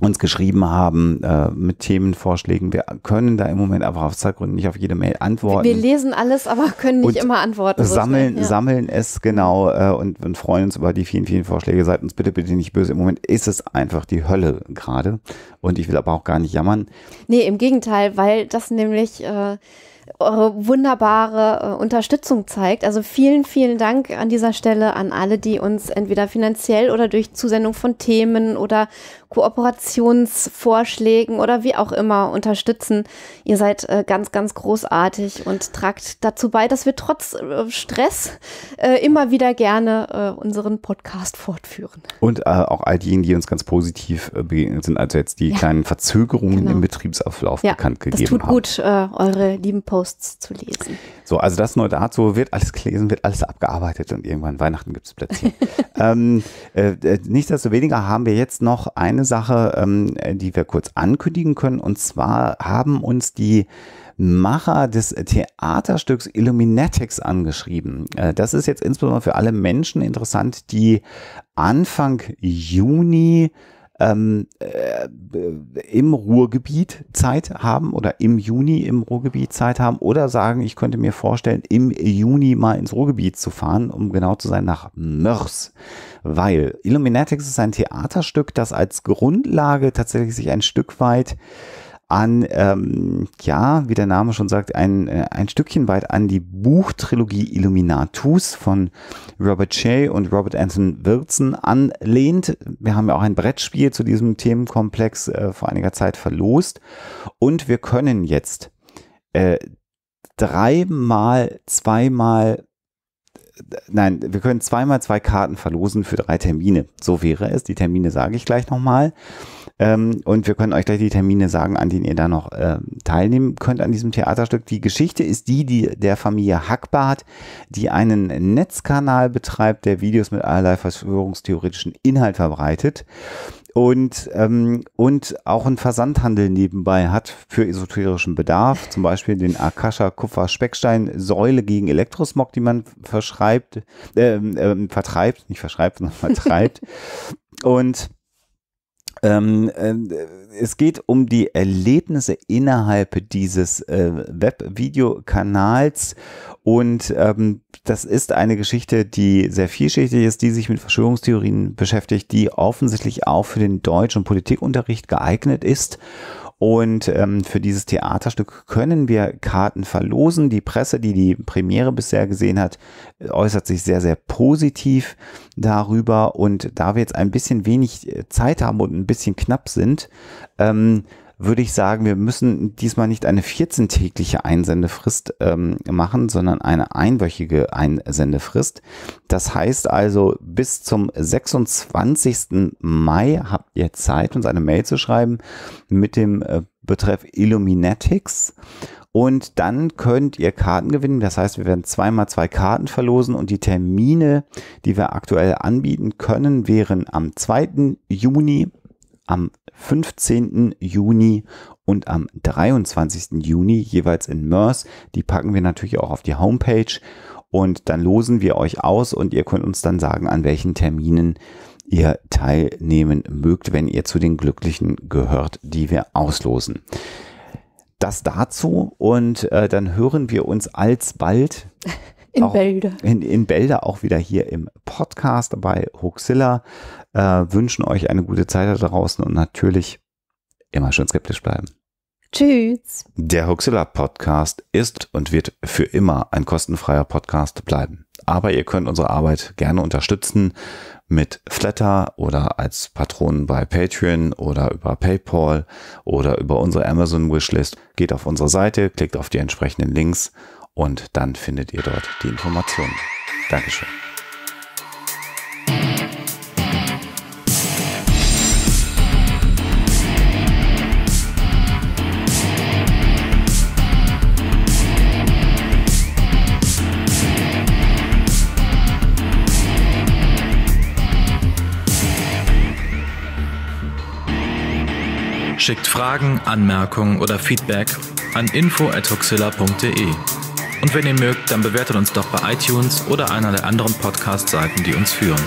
uns geschrieben haben äh, mit Themenvorschlägen. Wir können da im Moment einfach aus Zeitgründen nicht auf jede Mail antworten. Wir lesen alles, aber können nicht und immer antworten. So sammeln, schnell, ja. sammeln es genau äh, und, und freuen uns über die vielen, vielen Vorschläge. Seid uns bitte, bitte nicht böse. Im Moment ist es einfach die Hölle gerade und ich will aber auch gar nicht jammern. Nee, im Gegenteil, weil das nämlich... Äh eure wunderbare äh, Unterstützung zeigt. Also vielen, vielen Dank an dieser Stelle an alle, die uns entweder finanziell oder durch Zusendung von Themen oder Kooperationsvorschlägen oder wie auch immer unterstützen. Ihr seid äh, ganz, ganz großartig und tragt dazu bei, dass wir trotz äh, Stress äh, immer wieder gerne äh, unseren Podcast fortführen. Und äh, auch all diejenigen, die uns ganz positiv äh, begegnet sind, also jetzt die ja. kleinen Verzögerungen genau. im Betriebsablauf ja, bekannt gegeben haben. Es tut haben. gut, eure lieben Posts zu lesen. So, also das nur dazu, wird alles gelesen, wird alles abgearbeitet und irgendwann Weihnachten gibt es plötzlich. ähm, nichtsdestoweniger haben wir jetzt noch ein eine Sache, ähm, die wir kurz ankündigen können. Und zwar haben uns die Macher des Theaterstücks Illuminatics angeschrieben. Äh, das ist jetzt insbesondere für alle Menschen interessant, die Anfang Juni ähm, äh, im Ruhrgebiet Zeit haben oder im Juni im Ruhrgebiet Zeit haben oder sagen, ich könnte mir vorstellen, im Juni mal ins Ruhrgebiet zu fahren, um genau zu sein, nach Mörs. Weil Illuminatics ist ein Theaterstück, das als Grundlage tatsächlich sich ein Stück weit an, ähm, ja, wie der Name schon sagt, ein, äh, ein Stückchen weit an die Buchtrilogie Illuminatus von Robert Shea und Robert Anton Wilson anlehnt. Wir haben ja auch ein Brettspiel zu diesem Themenkomplex äh, vor einiger Zeit verlost und wir können jetzt äh, dreimal, zweimal nein, wir können zweimal zwei Karten verlosen für drei Termine. So wäre es. Die Termine sage ich gleich nochmal. Ähm, und wir können euch gleich die Termine sagen, an denen ihr da noch äh, teilnehmen könnt an diesem Theaterstück. Die Geschichte ist die, die der Familie Hackbart, die einen Netzkanal betreibt, der Videos mit allerlei verschwörungstheoretischen Inhalt verbreitet und, ähm, und auch einen Versandhandel nebenbei hat für esoterischen Bedarf, zum Beispiel den Akasha Kupfer Speckstein Säule gegen Elektrosmog, die man verschreibt, äh, äh, vertreibt, nicht verschreibt, sondern vertreibt. und ähm, äh, es geht um die Erlebnisse innerhalb dieses äh, Webvideokanals und ähm, das ist eine Geschichte, die sehr vielschichtig ist, die sich mit Verschwörungstheorien beschäftigt, die offensichtlich auch für den Deutsch- und Politikunterricht geeignet ist und ähm, für dieses Theaterstück können wir Karten verlosen. Die Presse, die die Premiere bisher gesehen hat, äußert sich sehr, sehr positiv darüber. Und da wir jetzt ein bisschen wenig äh, Zeit haben und ein bisschen knapp sind, ähm, würde ich sagen, wir müssen diesmal nicht eine 14-tägliche Einsendefrist ähm, machen, sondern eine einwöchige Einsendefrist. Das heißt also, bis zum 26. Mai habt ihr Zeit, uns eine Mail zu schreiben mit dem äh, Betreff Illuminatics. Und dann könnt ihr Karten gewinnen. Das heißt, wir werden zweimal zwei Karten verlosen und die Termine, die wir aktuell anbieten können, wären am 2. Juni, am 15. Juni und am 23. Juni jeweils in Mörs. Die packen wir natürlich auch auf die Homepage und dann losen wir euch aus und ihr könnt uns dann sagen, an welchen Terminen ihr teilnehmen mögt, wenn ihr zu den Glücklichen gehört, die wir auslosen. Das dazu und äh, dann hören wir uns alsbald In Bälde. In, in Bälde auch wieder hier im Podcast bei Hoaxilla. Äh, wünschen euch eine gute Zeit da draußen und natürlich immer schön skeptisch bleiben. Tschüss. Der Hoaxilla Podcast ist und wird für immer ein kostenfreier Podcast bleiben. Aber ihr könnt unsere Arbeit gerne unterstützen mit Flatter oder als Patronen bei Patreon oder über PayPal oder über unsere Amazon Wishlist. Geht auf unsere Seite, klickt auf die entsprechenden Links und dann findet ihr dort die Informationen. Dankeschön. Schickt Fragen, Anmerkungen oder Feedback an info.huxilla.de. Und wenn ihr mögt, dann bewertet uns doch bei iTunes oder einer der anderen Podcast-Seiten, die uns führen.